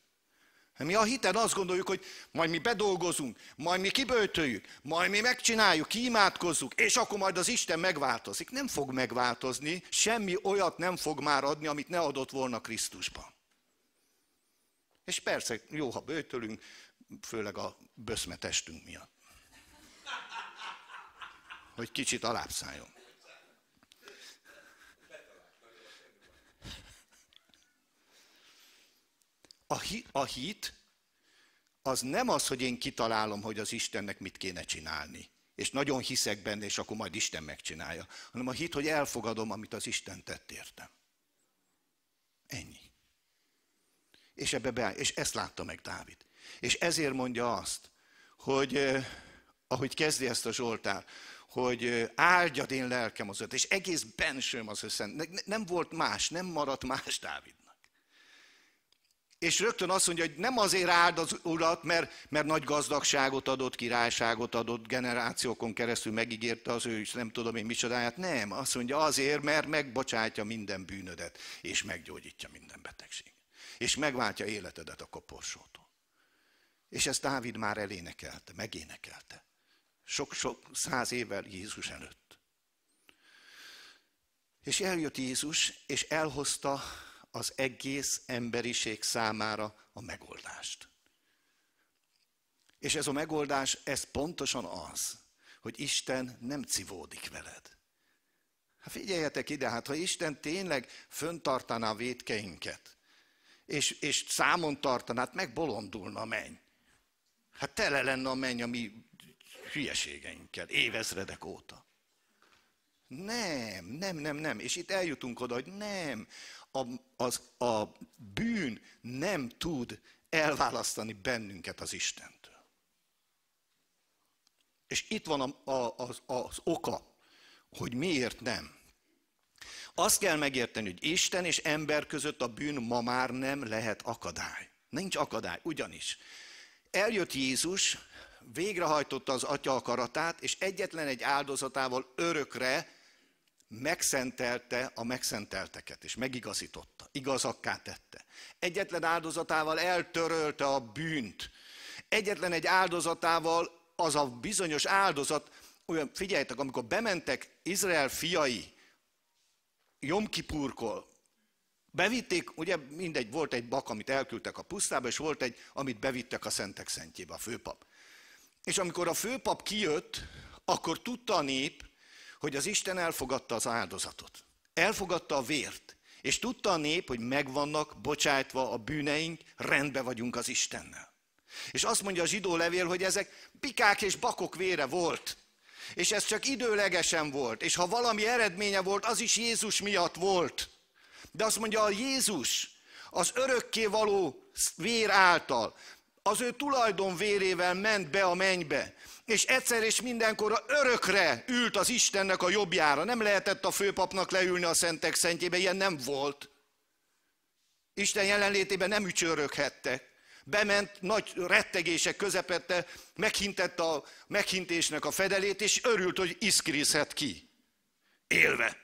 Mi a hiten azt gondoljuk, hogy majd mi bedolgozunk, majd mi kiböltöljük, majd mi megcsináljuk, kiimádkozzuk, és akkor majd az Isten megváltozik. Nem fog megváltozni, semmi olyat nem fog már adni, amit ne adott volna Krisztusban. És persze, jó, ha bőtölünk, főleg a böszmetestünk miatt. Hogy kicsit alább A, hi, a hit az nem az, hogy én kitalálom, hogy az Istennek mit kéne csinálni. És nagyon hiszek benne, és akkor majd Isten megcsinálja. Hanem a hit, hogy elfogadom, amit az Isten tett értem. Ennyi. És ebbe beáll, és ezt látta meg Dávid. És ezért mondja azt, hogy eh, ahogy kezdi ezt a Zsoltár, hogy eh, áldjad én lelkem az öt, és egész bensőm az összen. Nem volt más, nem maradt más Dávid. És rögtön azt mondja, hogy nem azért áld az urat, mert, mert nagy gazdagságot adott, királyságot adott, generációkon keresztül megígérte az ő is, nem tudom én micsodáját. Nem, azt mondja azért, mert megbocsátja minden bűnödet, és meggyógyítja minden betegséget. És megváltja életedet a koporsótól. És ezt Dávid már elénekelte, megénekelte. Sok-sok száz évvel Jézus előtt. És eljött Jézus, és elhozta az egész emberiség számára a megoldást. És ez a megoldás, ez pontosan az, hogy Isten nem civódik veled. Hát figyeljetek ide, hát ha Isten tényleg föntartaná a védkeinket, és, és számon tartaná, hát megbolondulna a menny. Hát tele lenne a menny a mi hülyeségeinkkel, évezredek óta. Nem, nem, nem, nem. És itt eljutunk oda, hogy nem a, az, a bűn nem tud elválasztani bennünket az Istentől. És itt van a, a, az, az oka, hogy miért nem. Azt kell megérteni, hogy Isten és ember között a bűn ma már nem lehet akadály. Nincs akadály, ugyanis. Eljött Jézus, végrehajtotta az atya akaratát, és egyetlen egy áldozatával örökre megszentelte a megszentelteket, és megigazította, igazakká tette. Egyetlen áldozatával eltörölte a bűnt. Egyetlen egy áldozatával az a bizonyos áldozat, olyan, figyeljetek, amikor bementek Izrael fiai Jomkipurkol, bevitték, ugye mindegy, volt egy bak, amit elküldtek a pusztába, és volt egy, amit bevittek a Szentek Szentjébe, a főpap. És amikor a főpap kijött, akkor tudta a nép, hogy az Isten elfogadta az áldozatot, elfogadta a vért, és tudta a nép, hogy megvannak bocsájtva a bűneink, rendbe vagyunk az Istennel. És azt mondja a zsidó levél, hogy ezek pikák és bakok vére volt. És ez csak időlegesen volt. És ha valami eredménye volt, az is Jézus miatt volt. De azt mondja, a Jézus az örökké való vér által, az ő tulajdon vérével ment be a mennybe és egyszer és mindenkorra örökre ült az Istennek a jobbjára. Nem lehetett a főpapnak leülni a szentek szentjébe, ilyen nem volt. Isten jelenlétében nem ücsöröghette. Bement nagy rettegések közepette, meghintette a meghintésnek a fedelét, és örült, hogy iszkrizhet ki. Élve.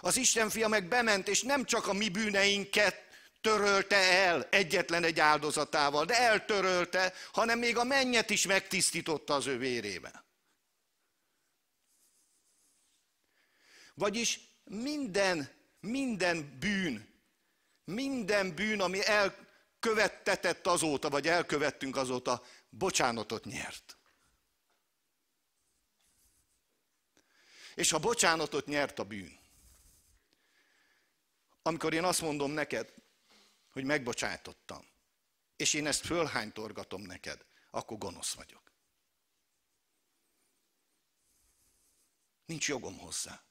Az Isten fia meg bement, és nem csak a mi bűneinket törölte el egyetlen egy áldozatával, de eltörölte, hanem még a mennyet is megtisztította az ő vérével. Vagyis minden, minden bűn, minden bűn, ami elkövettetett azóta, vagy elkövettünk azóta, bocsánatot nyert. És ha bocsánatot nyert a bűn, amikor én azt mondom neked, hogy megbocsátottam, és én ezt fölhánytorgatom neked, akkor gonosz vagyok. Nincs jogom hozzá.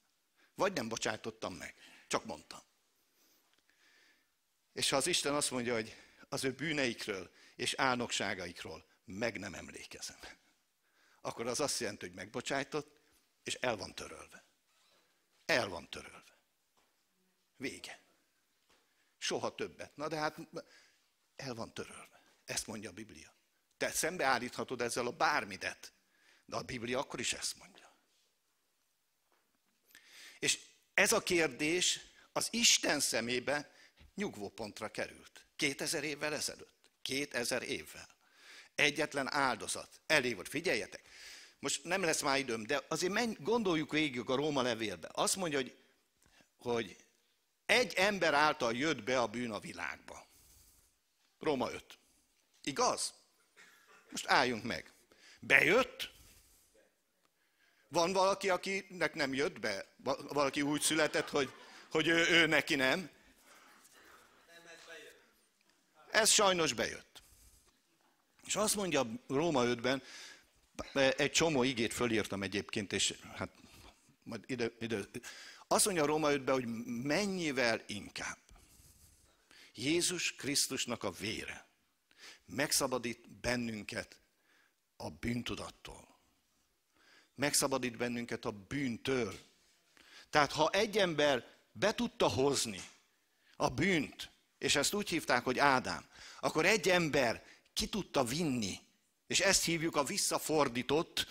Vagy nem bocsátottam meg, csak mondtam. És ha az Isten azt mondja, hogy az ő bűneikről és álnokságaikról meg nem emlékezem, akkor az azt jelenti, hogy megbocsájtott, és el van törölve. El van törölve. Vége soha többet. Na de hát el van törölve. Ezt mondja a Biblia. Te szembeállíthatod ezzel a bármidet, de a Biblia akkor is ezt mondja. És ez a kérdés az Isten szemébe nyugvópontra került. 2000 évvel ezelőtt. 2000 évvel. Egyetlen áldozat. Elé volt. Figyeljetek. Most nem lesz már időm, de azért menj, gondoljuk végig a Róma levélbe. Azt mondja, hogy, hogy egy ember által jött be a bűn a világba. Róma 5. Igaz? Most álljunk meg. Bejött? Van valaki, akinek nem jött be? Valaki úgy született, hogy, hogy ő, ő neki nem? Ez sajnos bejött. És azt mondja Róma 5-ben, egy csomó igét fölírtam egyébként, és hát majd ide, ide azt mondja a Róma 5 hogy mennyivel inkább Jézus Krisztusnak a vére megszabadít bennünket a bűntudattól. Megszabadít bennünket a bűntől. Tehát ha egy ember be tudta hozni a bűnt, és ezt úgy hívták, hogy Ádám, akkor egy ember ki tudta vinni, és ezt hívjuk a visszafordított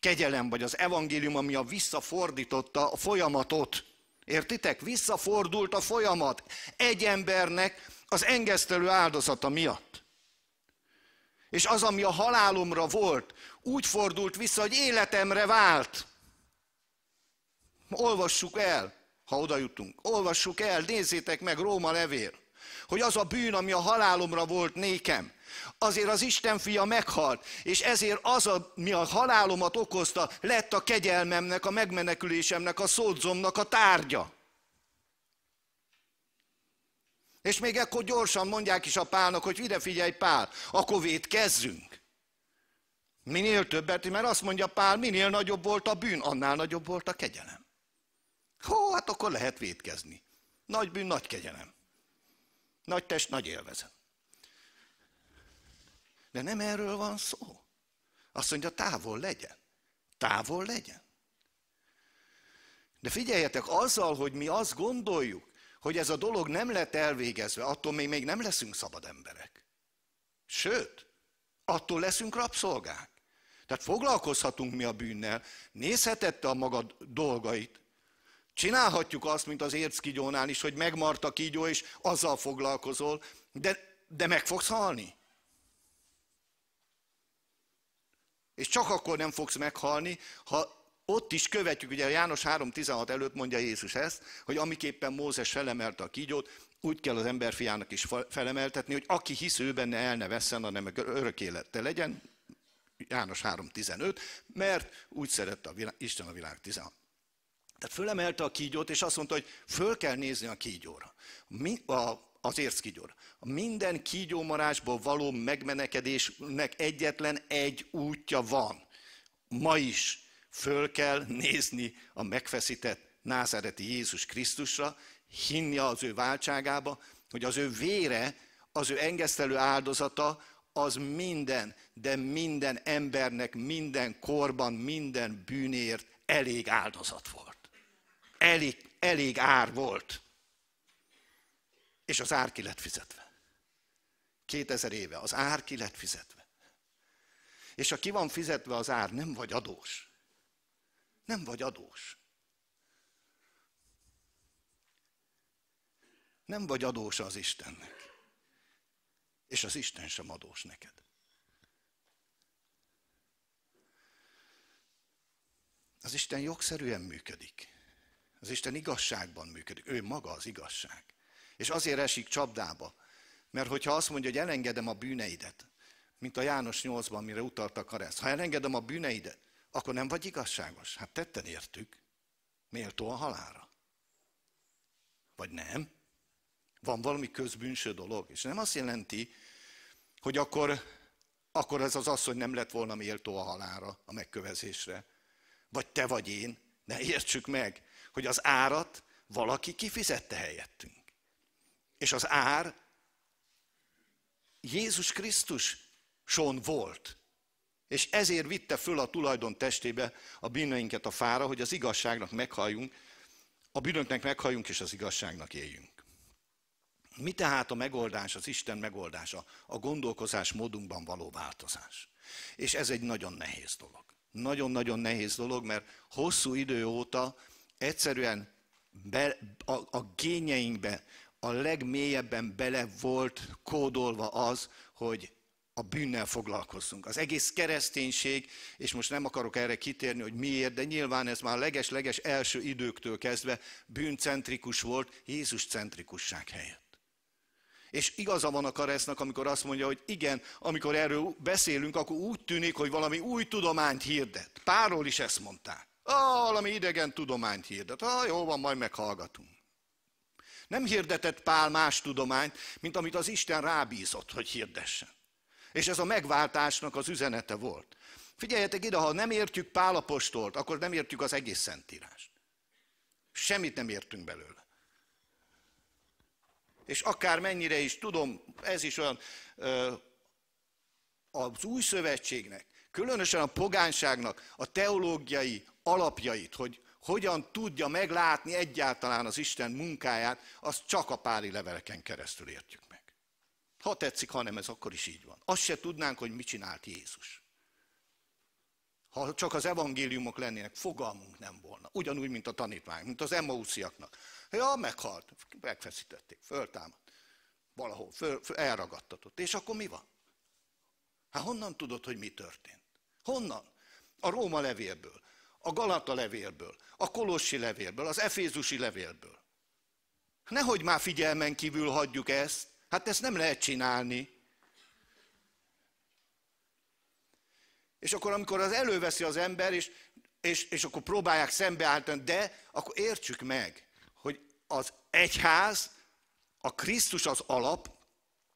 kegyelem, vagy az evangélium, ami a visszafordította a folyamatot. Értitek? Visszafordult a folyamat egy embernek az engesztelő áldozata miatt. És az, ami a halálomra volt, úgy fordult vissza, hogy életemre vált. Olvassuk el, ha oda jutunk. Olvassuk el, nézzétek meg Róma levél, hogy az a bűn, ami a halálomra volt nékem, Azért az Isten fia meghalt, és ezért az, ami a halálomat okozta, lett a kegyelmemnek, a megmenekülésemnek, a szódzomnak a tárgya. És még ekkor gyorsan mondják is a Pálnak, hogy ide figyelj Pál, akkor védkezzünk. Minél többet, mert azt mondja Pál, minél nagyobb volt a bűn, annál nagyobb volt a kegyelem. Hó, hát akkor lehet védkezni. Nagy bűn, nagy kegyelem. Nagy test, nagy élvezet. De nem erről van szó. Azt mondja, távol legyen. Távol legyen. De figyeljetek, azzal, hogy mi azt gondoljuk, hogy ez a dolog nem lett elvégezve, attól még, még nem leszünk szabad emberek. Sőt, attól leszünk rabszolgák. Tehát foglalkozhatunk mi a bűnnel, nézhetette a magad dolgait, csinálhatjuk azt, mint az érckigyónál is, hogy megmart a kígyó, és azzal foglalkozol, de, de meg fogsz halni. És csak akkor nem fogsz meghalni, ha ott is követjük, ugye János 3.16 előtt mondja Jézus ezt, hogy amiképpen Mózes felemelte a kígyót, úgy kell az emberfiának is felemeltetni, hogy aki hisz ő benne el ne vesszen, hanem örök élete legyen. János 3.15, mert úgy szerette a világ, Isten a világ 16. Tehát fölemelte a kígyót, és azt mondta, hogy föl kell nézni a kígyóra. Mi, a az érckígyóra. Minden kígyómarásból való megmenekedésnek egyetlen egy útja van. Ma is föl kell nézni a megfeszített názáreti Jézus Krisztusra, hinni az ő váltságába, hogy az ő vére, az ő engesztelő áldozata, az minden, de minden embernek, minden korban, minden bűnért elég áldozat volt. Elég, elég ár volt. És az ár ki lett fizetve. 2000 éve az ár ki lett fizetve. És ha ki van fizetve az ár, nem vagy adós. Nem vagy adós. Nem vagy adós az Istennek. És az Isten sem adós neked. Az Isten jogszerűen működik. Az Isten igazságban működik. Ő maga az igazság. És azért esik csapdába. Mert hogyha azt mondja, hogy elengedem a bűneidet, mint a János 8-ban, mire utaltak Karesz, ha elengedem a bűneidet, akkor nem vagy igazságos. Hát tetten értük, méltó a halára. Vagy nem? Van valami közbűnső dolog. És nem azt jelenti, hogy akkor, akkor ez az asszony nem lett volna méltó a halára, a megkövezésre. Vagy te vagy én. Ne értsük meg, hogy az árat valaki kifizette helyettünk és az ár Jézus Krisztus son volt. És ezért vitte föl a tulajdon testébe a bűneinket a fára, hogy az igazságnak meghalljunk, a bűnöknek meghalljunk és az igazságnak éljünk. Mi tehát a megoldás, az Isten megoldása, a gondolkozás módunkban való változás? És ez egy nagyon nehéz dolog. Nagyon-nagyon nehéz dolog, mert hosszú idő óta egyszerűen be, a, a gényeinkbe, a legmélyebben bele volt kódolva az, hogy a bűnnel foglalkozzunk. Az egész kereszténység, és most nem akarok erre kitérni, hogy miért, de nyilván ez már leges-leges első időktől kezdve bűncentrikus volt Jézus centrikusság helyett. És igaza van a Karesznak, amikor azt mondja, hogy igen, amikor erről beszélünk, akkor úgy tűnik, hogy valami új tudományt hirdet. Páról is ezt mondták. Ah, valami idegen tudományt hirdet. Ah, jó van, majd meghallgatunk. Nem hirdetett Pál más tudományt, mint amit az Isten rábízott, hogy hirdessen. És ez a megváltásnak az üzenete volt. Figyeljetek ide, ha nem értjük Pálapostolt, akkor nem értjük az egész Szentírást. Semmit nem értünk belőle. És akár mennyire is tudom, ez is olyan, az új szövetségnek, különösen a pogányságnak a teológiai alapjait, hogy hogyan tudja meglátni egyáltalán az Isten munkáját, az csak a páli leveleken keresztül értjük meg. Ha tetszik, hanem ez akkor is így van. Azt se tudnánk, hogy mit csinált Jézus. Ha csak az evangéliumok lennének, fogalmunk nem volna. Ugyanúgy, mint a tanítvány, mint az emmausziaknak. Ja, meghalt, megfeszítették, föltámadt, valahol föl, föl, elragadtatott. És akkor mi van? Hát honnan tudod, hogy mi történt? Honnan? A Róma levélből a Galata levélből, a Kolossi levélből, az Efézusi levélből. Nehogy már figyelmen kívül hagyjuk ezt, hát ezt nem lehet csinálni. És akkor, amikor az előveszi az ember, és, és, és akkor próbálják szembeállítani, de akkor értsük meg, hogy az egyház, a Krisztus az alap,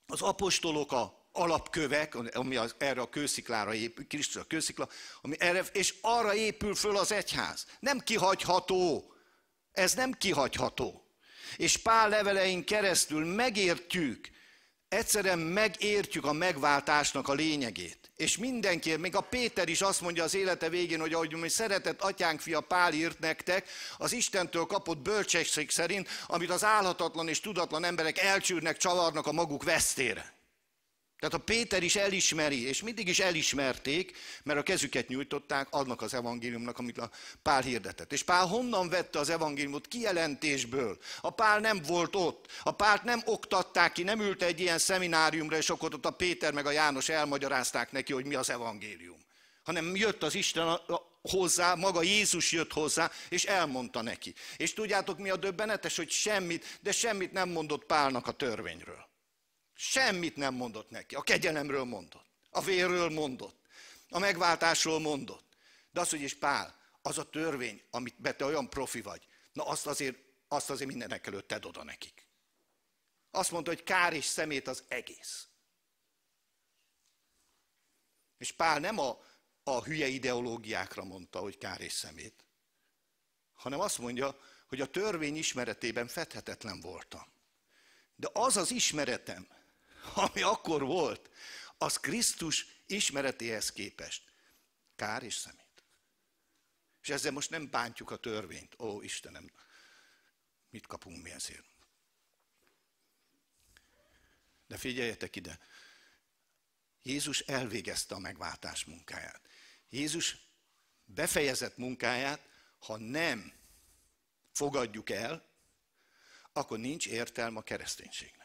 az apostolok a alapkövek, ami az, erre a kősziklára épül, Krisztus a kőszikla, ami erre, és arra épül föl az egyház. Nem kihagyható. Ez nem kihagyható. És Pál levelein keresztül megértjük, egyszerűen megértjük a megváltásnak a lényegét. És mindenki, még a Péter is azt mondja az élete végén, hogy ahogy mi szeretett atyánk fia Pál írt nektek, az Istentől kapott bölcsesség szerint, amit az álhatatlan és tudatlan emberek elcsűrnek, csavarnak a maguk vesztére. Tehát a Péter is elismeri, és mindig is elismerték, mert a kezüket nyújtották annak az evangéliumnak, amit a Pál hirdetett. És Pál honnan vette az evangéliumot? Kijelentésből. A Pál nem volt ott. A Pált nem oktatták ki, nem ült egy ilyen szemináriumra, és akkor ott a Péter meg a János elmagyarázták neki, hogy mi az evangélium. Hanem jött az Isten hozzá, maga Jézus jött hozzá, és elmondta neki. És tudjátok mi a döbbenetes, hogy semmit, de semmit nem mondott Pálnak a törvényről. Semmit nem mondott neki. A kegyelemről mondott, a vérről mondott, a megváltásról mondott. De az, hogy is Pál, az a törvény, amit be te olyan profi vagy, na azt azért, azt azért mindenek előtt tedd oda nekik. Azt mondta, hogy kár és szemét az egész. És Pál nem a, a hülye ideológiákra mondta, hogy kár és szemét, hanem azt mondja, hogy a törvény ismeretében fedhetetlen voltam. De az az ismeretem, ami akkor volt, az Krisztus ismeretéhez képest kár és szemét. És ezzel most nem bántjuk a törvényt. Ó, Istenem, mit kapunk mi ezért? De figyeljetek ide, Jézus elvégezte a megváltás munkáját. Jézus befejezett munkáját, ha nem fogadjuk el, akkor nincs értelme a kereszténységnek.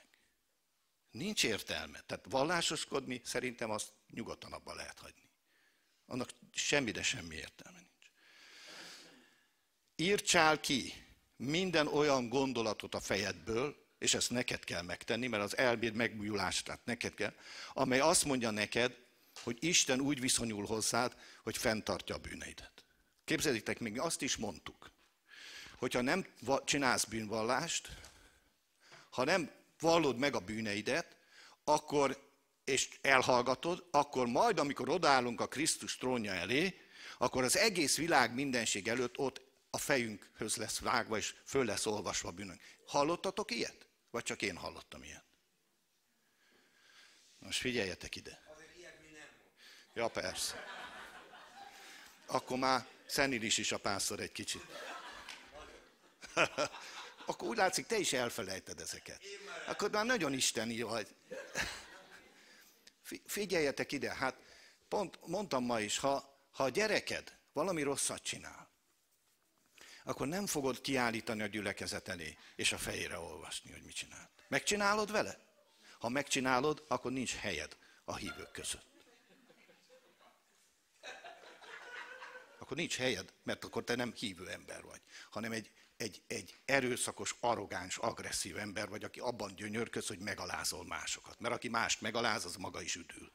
Nincs értelme. Tehát vallásoskodni szerintem azt nyugodtan abba lehet hagyni. Annak semmi, de semmi értelme nincs. Írtsál ki minden olyan gondolatot a fejedből, és ezt neked kell megtenni, mert az elbéd megbújulás, tehát neked kell, amely azt mondja neked, hogy Isten úgy viszonyul hozzád, hogy fenntartja a bűneidet. Képzeljétek, még azt is mondtuk, hogyha nem csinálsz bűnvallást, ha nem vallod meg a bűneidet, akkor, és elhallgatod, akkor majd, amikor odállunk a Krisztus trónja elé, akkor az egész világ mindenség előtt ott a fejünkhöz lesz vágva, és föl lesz olvasva a bűnünk. Hallottatok ilyet? Vagy csak én hallottam ilyet? Most figyeljetek ide. Ja, persze. Akkor már szenilis is a pánszor egy kicsit. akkor úgy látszik, te is elfelejted ezeket. Akkor már nagyon isteni vagy. Figyeljetek ide, hát pont mondtam ma is, ha, ha a gyereked valami rosszat csinál, akkor nem fogod kiállítani a gyülekezet elé, és a fejére olvasni, hogy mit csinált. Megcsinálod vele? Ha megcsinálod, akkor nincs helyed a hívők között. Akkor nincs helyed, mert akkor te nem hívő ember vagy, hanem egy egy, egy erőszakos, arrogáns, agresszív ember vagy, aki abban gyönyörköz, hogy megalázol másokat. Mert aki mást megaláz, az maga is üdül.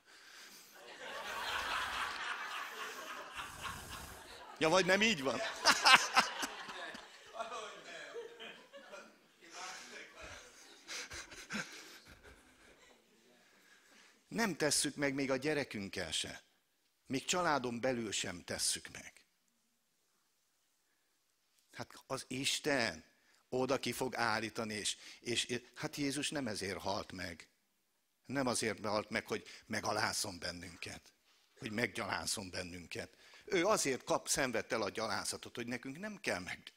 Ja, vagy nem így van? Nem tesszük meg még a gyerekünkkel se. Még családon belül sem tesszük meg. Hát az Isten oda ki fog állítani, és, és hát Jézus nem ezért halt meg. Nem azért halt meg, hogy megalászom bennünket, hogy meggyalászom bennünket. Ő azért kap, szenvedt el a gyalázatot, hogy nekünk nem kell meg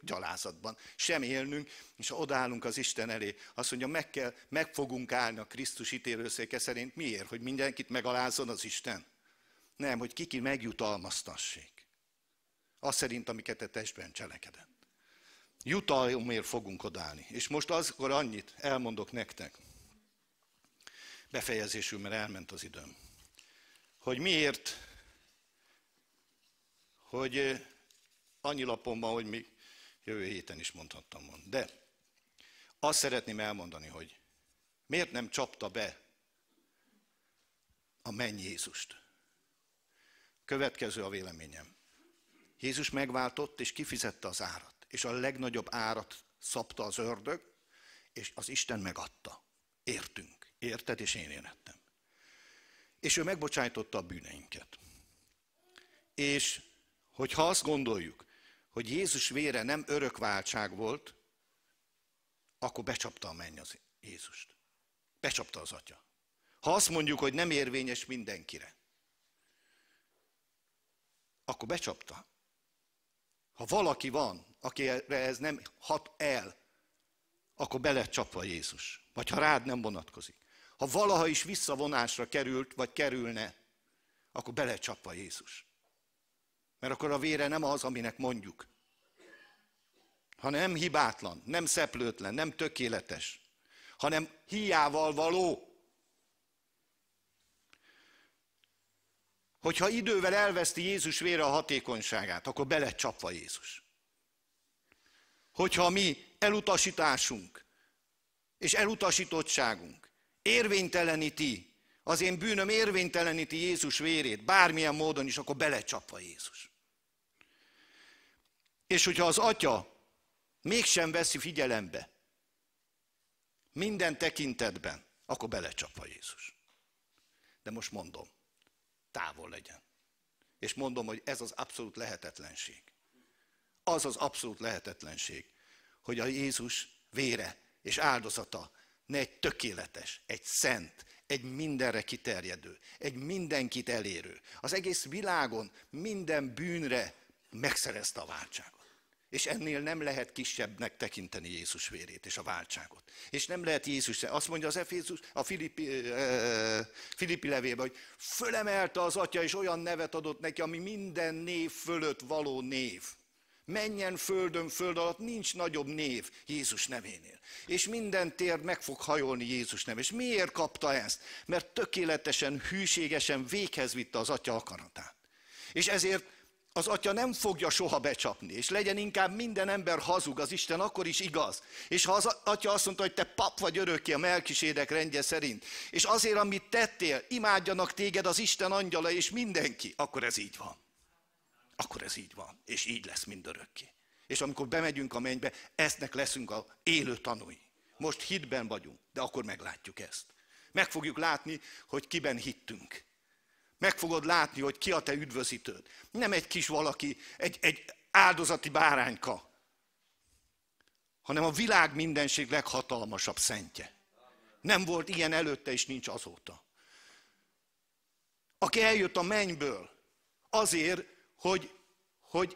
gyalázatban sem élnünk, és ha odállunk az Isten elé, azt mondja, meg, kell, meg fogunk állni a Krisztus ítélőszéke szerint. Miért? Hogy mindenkit megalázzon az Isten? Nem, hogy kiki megjutalmaztassék az szerint, amiket te testben cselekedett. Jutalomért fogunk odállni. És most az, akkor annyit elmondok nektek, befejezésül, mert elment az időm, hogy miért, hogy eh, annyi lapom van, hogy mi jövő héten is mondhattam volna. De azt szeretném elmondani, hogy miért nem csapta be a menny Jézust. Következő a véleményem. Jézus megváltott és kifizette az árat. És a legnagyobb árat szabta az ördög, és az Isten megadta. Értünk. Érted, és én érettem. És ő megbocsájtotta a bűneinket. És hogyha azt gondoljuk, hogy Jézus vére nem örök váltság volt, akkor becsapta a menny az Jézust. Becsapta az atya. Ha azt mondjuk, hogy nem érvényes mindenkire, akkor becsapta. Ha valaki van, akire ez nem hat el, akkor belecsapva Jézus. Vagy ha rád nem vonatkozik. Ha valaha is visszavonásra került, vagy kerülne, akkor belecsapva Jézus. Mert akkor a vére nem az, aminek mondjuk, hanem hibátlan, nem szeplőtlen, nem tökéletes, hanem hiával való. hogyha idővel elveszti Jézus vére a hatékonyságát, akkor belecsapva Jézus. Hogyha mi elutasításunk és elutasítottságunk érvényteleníti, az én bűnöm érvényteleníti Jézus vérét, bármilyen módon is, akkor belecsapva Jézus. És hogyha az atya mégsem veszi figyelembe minden tekintetben, akkor belecsapva Jézus. De most mondom, távol legyen. És mondom, hogy ez az abszolút lehetetlenség. Az az abszolút lehetetlenség, hogy a Jézus vére és áldozata ne egy tökéletes, egy szent, egy mindenre kiterjedő, egy mindenkit elérő. Az egész világon minden bűnre megszerezte a váltság. És ennél nem lehet kisebbnek tekinteni Jézus vérét és a váltságot. És nem lehet Jézus, azt mondja az Efézus, a Filippi, e, Filippi levében, hogy fölemelte az atya, és olyan nevet adott neki, ami minden név fölött való név. Menjen földön, föld alatt nincs nagyobb név Jézus nevénél. És minden tér meg fog hajolni Jézus nevén. És miért kapta ezt? Mert tökéletesen, hűségesen véghez vitte az atya akaratát. És ezért az atya nem fogja soha becsapni, és legyen inkább minden ember hazug, az Isten akkor is igaz. És ha az atya azt mondta, hogy te pap vagy örökké a melkisédek rendje szerint, és azért, amit tettél, imádjanak téged az Isten angyala és mindenki, akkor ez így van. Akkor ez így van, és így lesz örökké. És amikor bemegyünk a mennybe, eznek leszünk a élő tanúi. Most hitben vagyunk, de akkor meglátjuk ezt. Meg fogjuk látni, hogy kiben hittünk. Meg fogod látni, hogy ki a te üdvözítőd. Nem egy kis valaki, egy, egy áldozati bárányka, hanem a világ mindenség leghatalmasabb szentje. Nem volt ilyen előtte, és nincs azóta. Aki eljött a mennyből azért, hogy, hogy,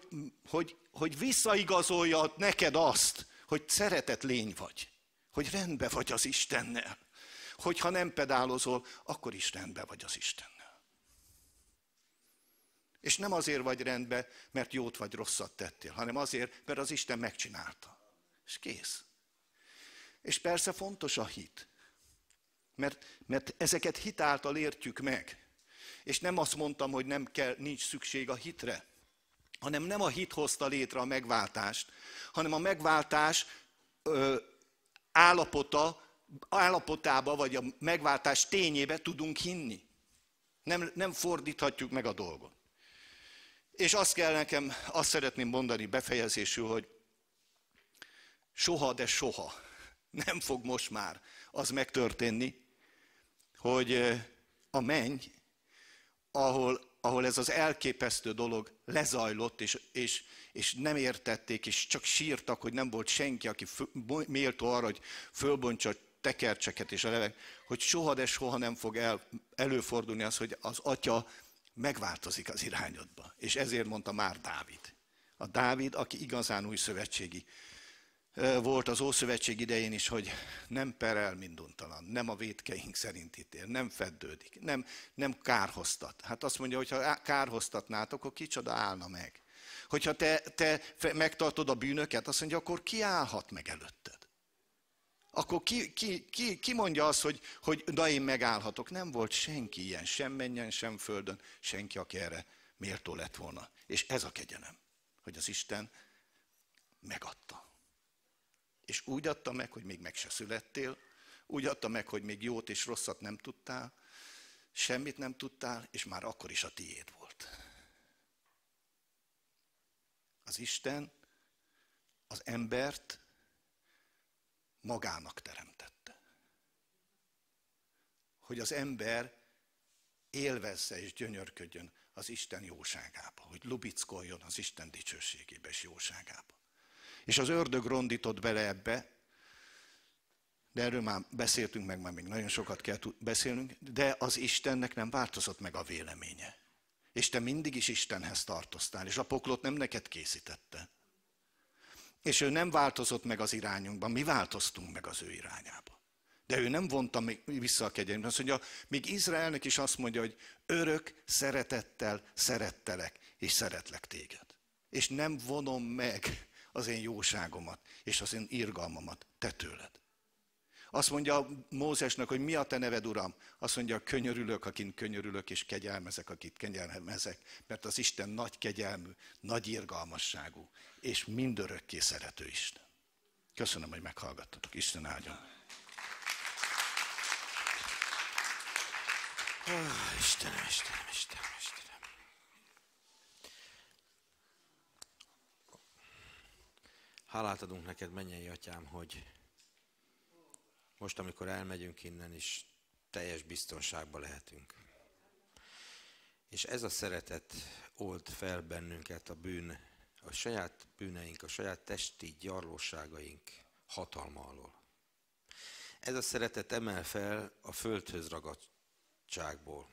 hogy, hogy visszaigazolja neked azt, hogy szeretett lény vagy, hogy rendbe vagy az Istennel. Hogyha nem pedálozol, akkor is rendbe vagy az Istennel. És nem azért vagy rendbe, mert jót vagy rosszat tettél, hanem azért, mert az Isten megcsinálta. És kész. És persze fontos a hit. Mert, mert ezeket hitáltal értjük meg. És nem azt mondtam, hogy nem kell, nincs szükség a hitre, hanem nem a hit hozta létre a megváltást, hanem a megváltás ö, állapota, állapotába, vagy a megváltás tényébe tudunk hinni. Nem, nem fordíthatjuk meg a dolgot. És azt kell nekem, azt szeretném mondani befejezésül, hogy soha, de soha nem fog most már az megtörténni, hogy a menny, ahol, ahol ez az elképesztő dolog lezajlott, és, és, és nem értették, és csak sírtak, hogy nem volt senki, aki méltó arra, hogy fölbontsa tekercseket és a levek, hogy soha, de soha nem fog el, előfordulni az, hogy az atya megváltozik az irányodba. És ezért mondta már Dávid. A Dávid, aki igazán új szövetségi volt az Ószövetség idején is, hogy nem perel minduntalan, nem a védkeink szerint ítél, nem feddődik, nem, nem kárhoztat. Hát azt mondja, hogy ha kárhoztatnátok, akkor kicsoda állna meg. Hogyha te, te megtartod a bűnöket, azt mondja, akkor ki állhat meg előtte? akkor ki, ki, ki, ki mondja azt, hogy, hogy na én megállhatok? Nem volt senki ilyen, sem menjen, sem földön, senki, aki erre méltó lett volna. És ez a kegyenem, hogy az Isten megadta. És úgy adta meg, hogy még meg se születtél, úgy adta meg, hogy még jót és rosszat nem tudtál, semmit nem tudtál, és már akkor is a tiéd volt. Az Isten az embert magának teremtette. Hogy az ember élvezze és gyönyörködjön az Isten jóságába, hogy lubickoljon az Isten dicsőségébe és jóságába. És az ördög rondított bele ebbe, de erről már beszéltünk, meg már még nagyon sokat kell beszélnünk, de az Istennek nem változott meg a véleménye. És te mindig is Istenhez tartoztál, és a poklot nem neked készítette és ő nem változott meg az irányunkban, mi változtunk meg az ő irányába. De ő nem vonta még vissza a kegyelmet. Azt mondja, még Izraelnek is azt mondja, hogy örök szeretettel szerettelek, és szeretlek téged. És nem vonom meg az én jóságomat, és az én irgalmamat te tőled. Azt mondja Mózesnek, hogy mi a te neved, Uram? Azt mondja, könyörülök, akint könyörülök, és kegyelmezek, akit kegyelmezek, mert az Isten nagy kegyelmű, nagy irgalmasságú, és mindörökké szerető Isten. Köszönöm, hogy meghallgattatok. Isten áldjon. Ah, Istenem, Istenem, Istenem, Istenem. Hálát adunk neked, mennyei atyám, hogy most, amikor elmegyünk innen is, teljes biztonságban lehetünk. És ez a szeretet old fel bennünket a bűn, a saját bűneink, a saját testi gyarlóságaink hatalma alól. Ez a szeretet emel fel a földhöz ragadtságból.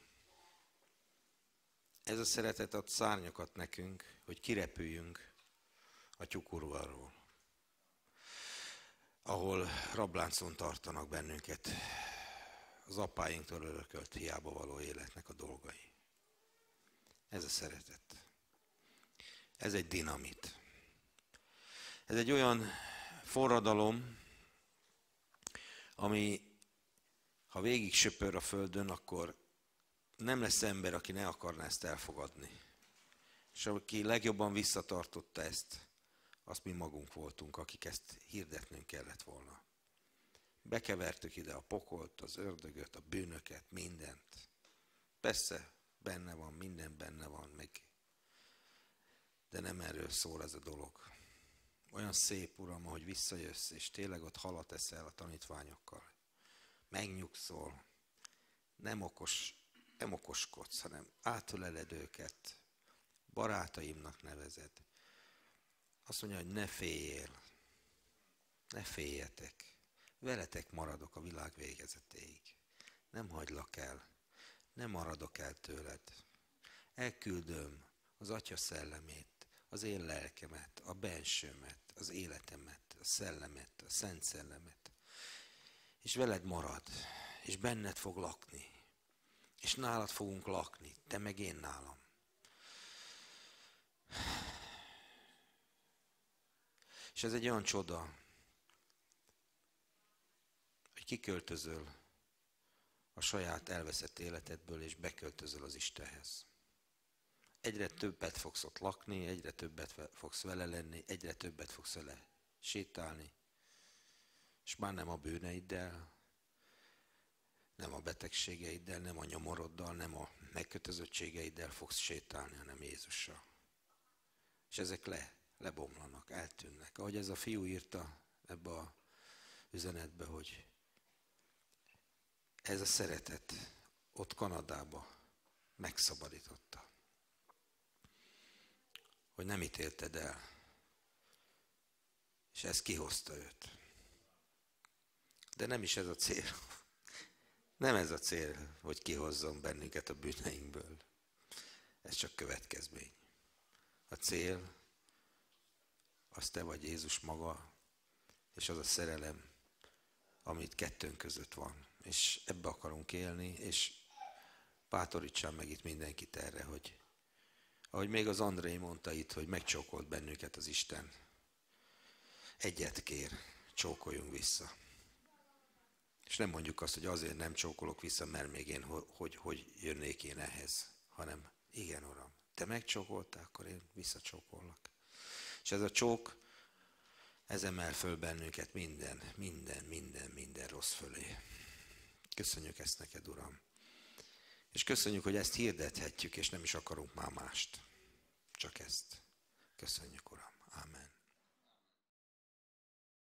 Ez a szeretet ad szárnyakat nekünk, hogy kirepüljünk a tyukurváról ahol rabláncon tartanak bennünket az apáinktól örökölt hiába való életnek a dolgai. Ez a szeretet. Ez egy dinamit. Ez egy olyan forradalom, ami ha végig söpör a földön, akkor nem lesz ember, aki ne akarná ezt elfogadni. És aki legjobban visszatartotta ezt, azt mi magunk voltunk, akik ezt hirdetnünk kellett volna. Bekevertük ide a pokolt, az ördögöt, a bűnöket, mindent. Persze, benne van, minden benne van, meg. De nem erről szól ez a dolog. Olyan szép, Uram, hogy visszajössz, és tényleg ott halat eszel a tanítványokkal. Megnyugszol. Nem okos, nem okoskodsz, hanem átöleled őket. Barátaimnak nevezed azt mondja, hogy ne féljél, ne féljetek, veletek maradok a világ végezetéig. Nem hagylak el, nem maradok el tőled. Elküldöm az Atya szellemét, az én lelkemet, a bensőmet, az életemet, a szellemet, a szent szellemet. És veled marad, és benned fog lakni, és nálad fogunk lakni, te meg én nálam. És ez egy olyan csoda, hogy kiköltözöl a saját elveszett életedből, és beköltözöl az Istenhez. Egyre többet fogsz ott lakni, egyre többet fogsz vele lenni, egyre többet fogsz vele sétálni, és már nem a bűneiddel, nem a betegségeiddel, nem a nyomoroddal, nem a megkötözöttségeiddel fogsz sétálni, hanem Jézussal. És ezek lehet lebomlanak, eltűnnek. Ahogy ez a fiú írta ebbe a üzenetbe, hogy ez a szeretet ott Kanadába megszabadította. Hogy nem ítélted el. És ez kihozta őt. De nem is ez a cél. Nem ez a cél, hogy kihozzon bennünket a bűneinkből. Ez csak következmény. A cél, az te vagy Jézus maga, és az a szerelem, amit kettőnk között van. És ebbe akarunk élni, és bátorítsam meg itt mindenkit erre, hogy ahogy még az Andrei mondta itt, hogy megcsókolt bennünket az Isten. Egyet kér, csókoljunk vissza. És nem mondjuk azt, hogy azért nem csókolok vissza, mert még én hogy, hogy jönnék én ehhez, hanem igen, Uram, te megcsókoltál, akkor én visszacsókollak. És ez a csók, ez emel föl bennünket minden, minden, minden, minden rossz fölé. Köszönjük ezt neked, Uram. És köszönjük, hogy ezt hirdethetjük, és nem is akarunk már mást. Csak ezt. Köszönjük, Uram. Amen.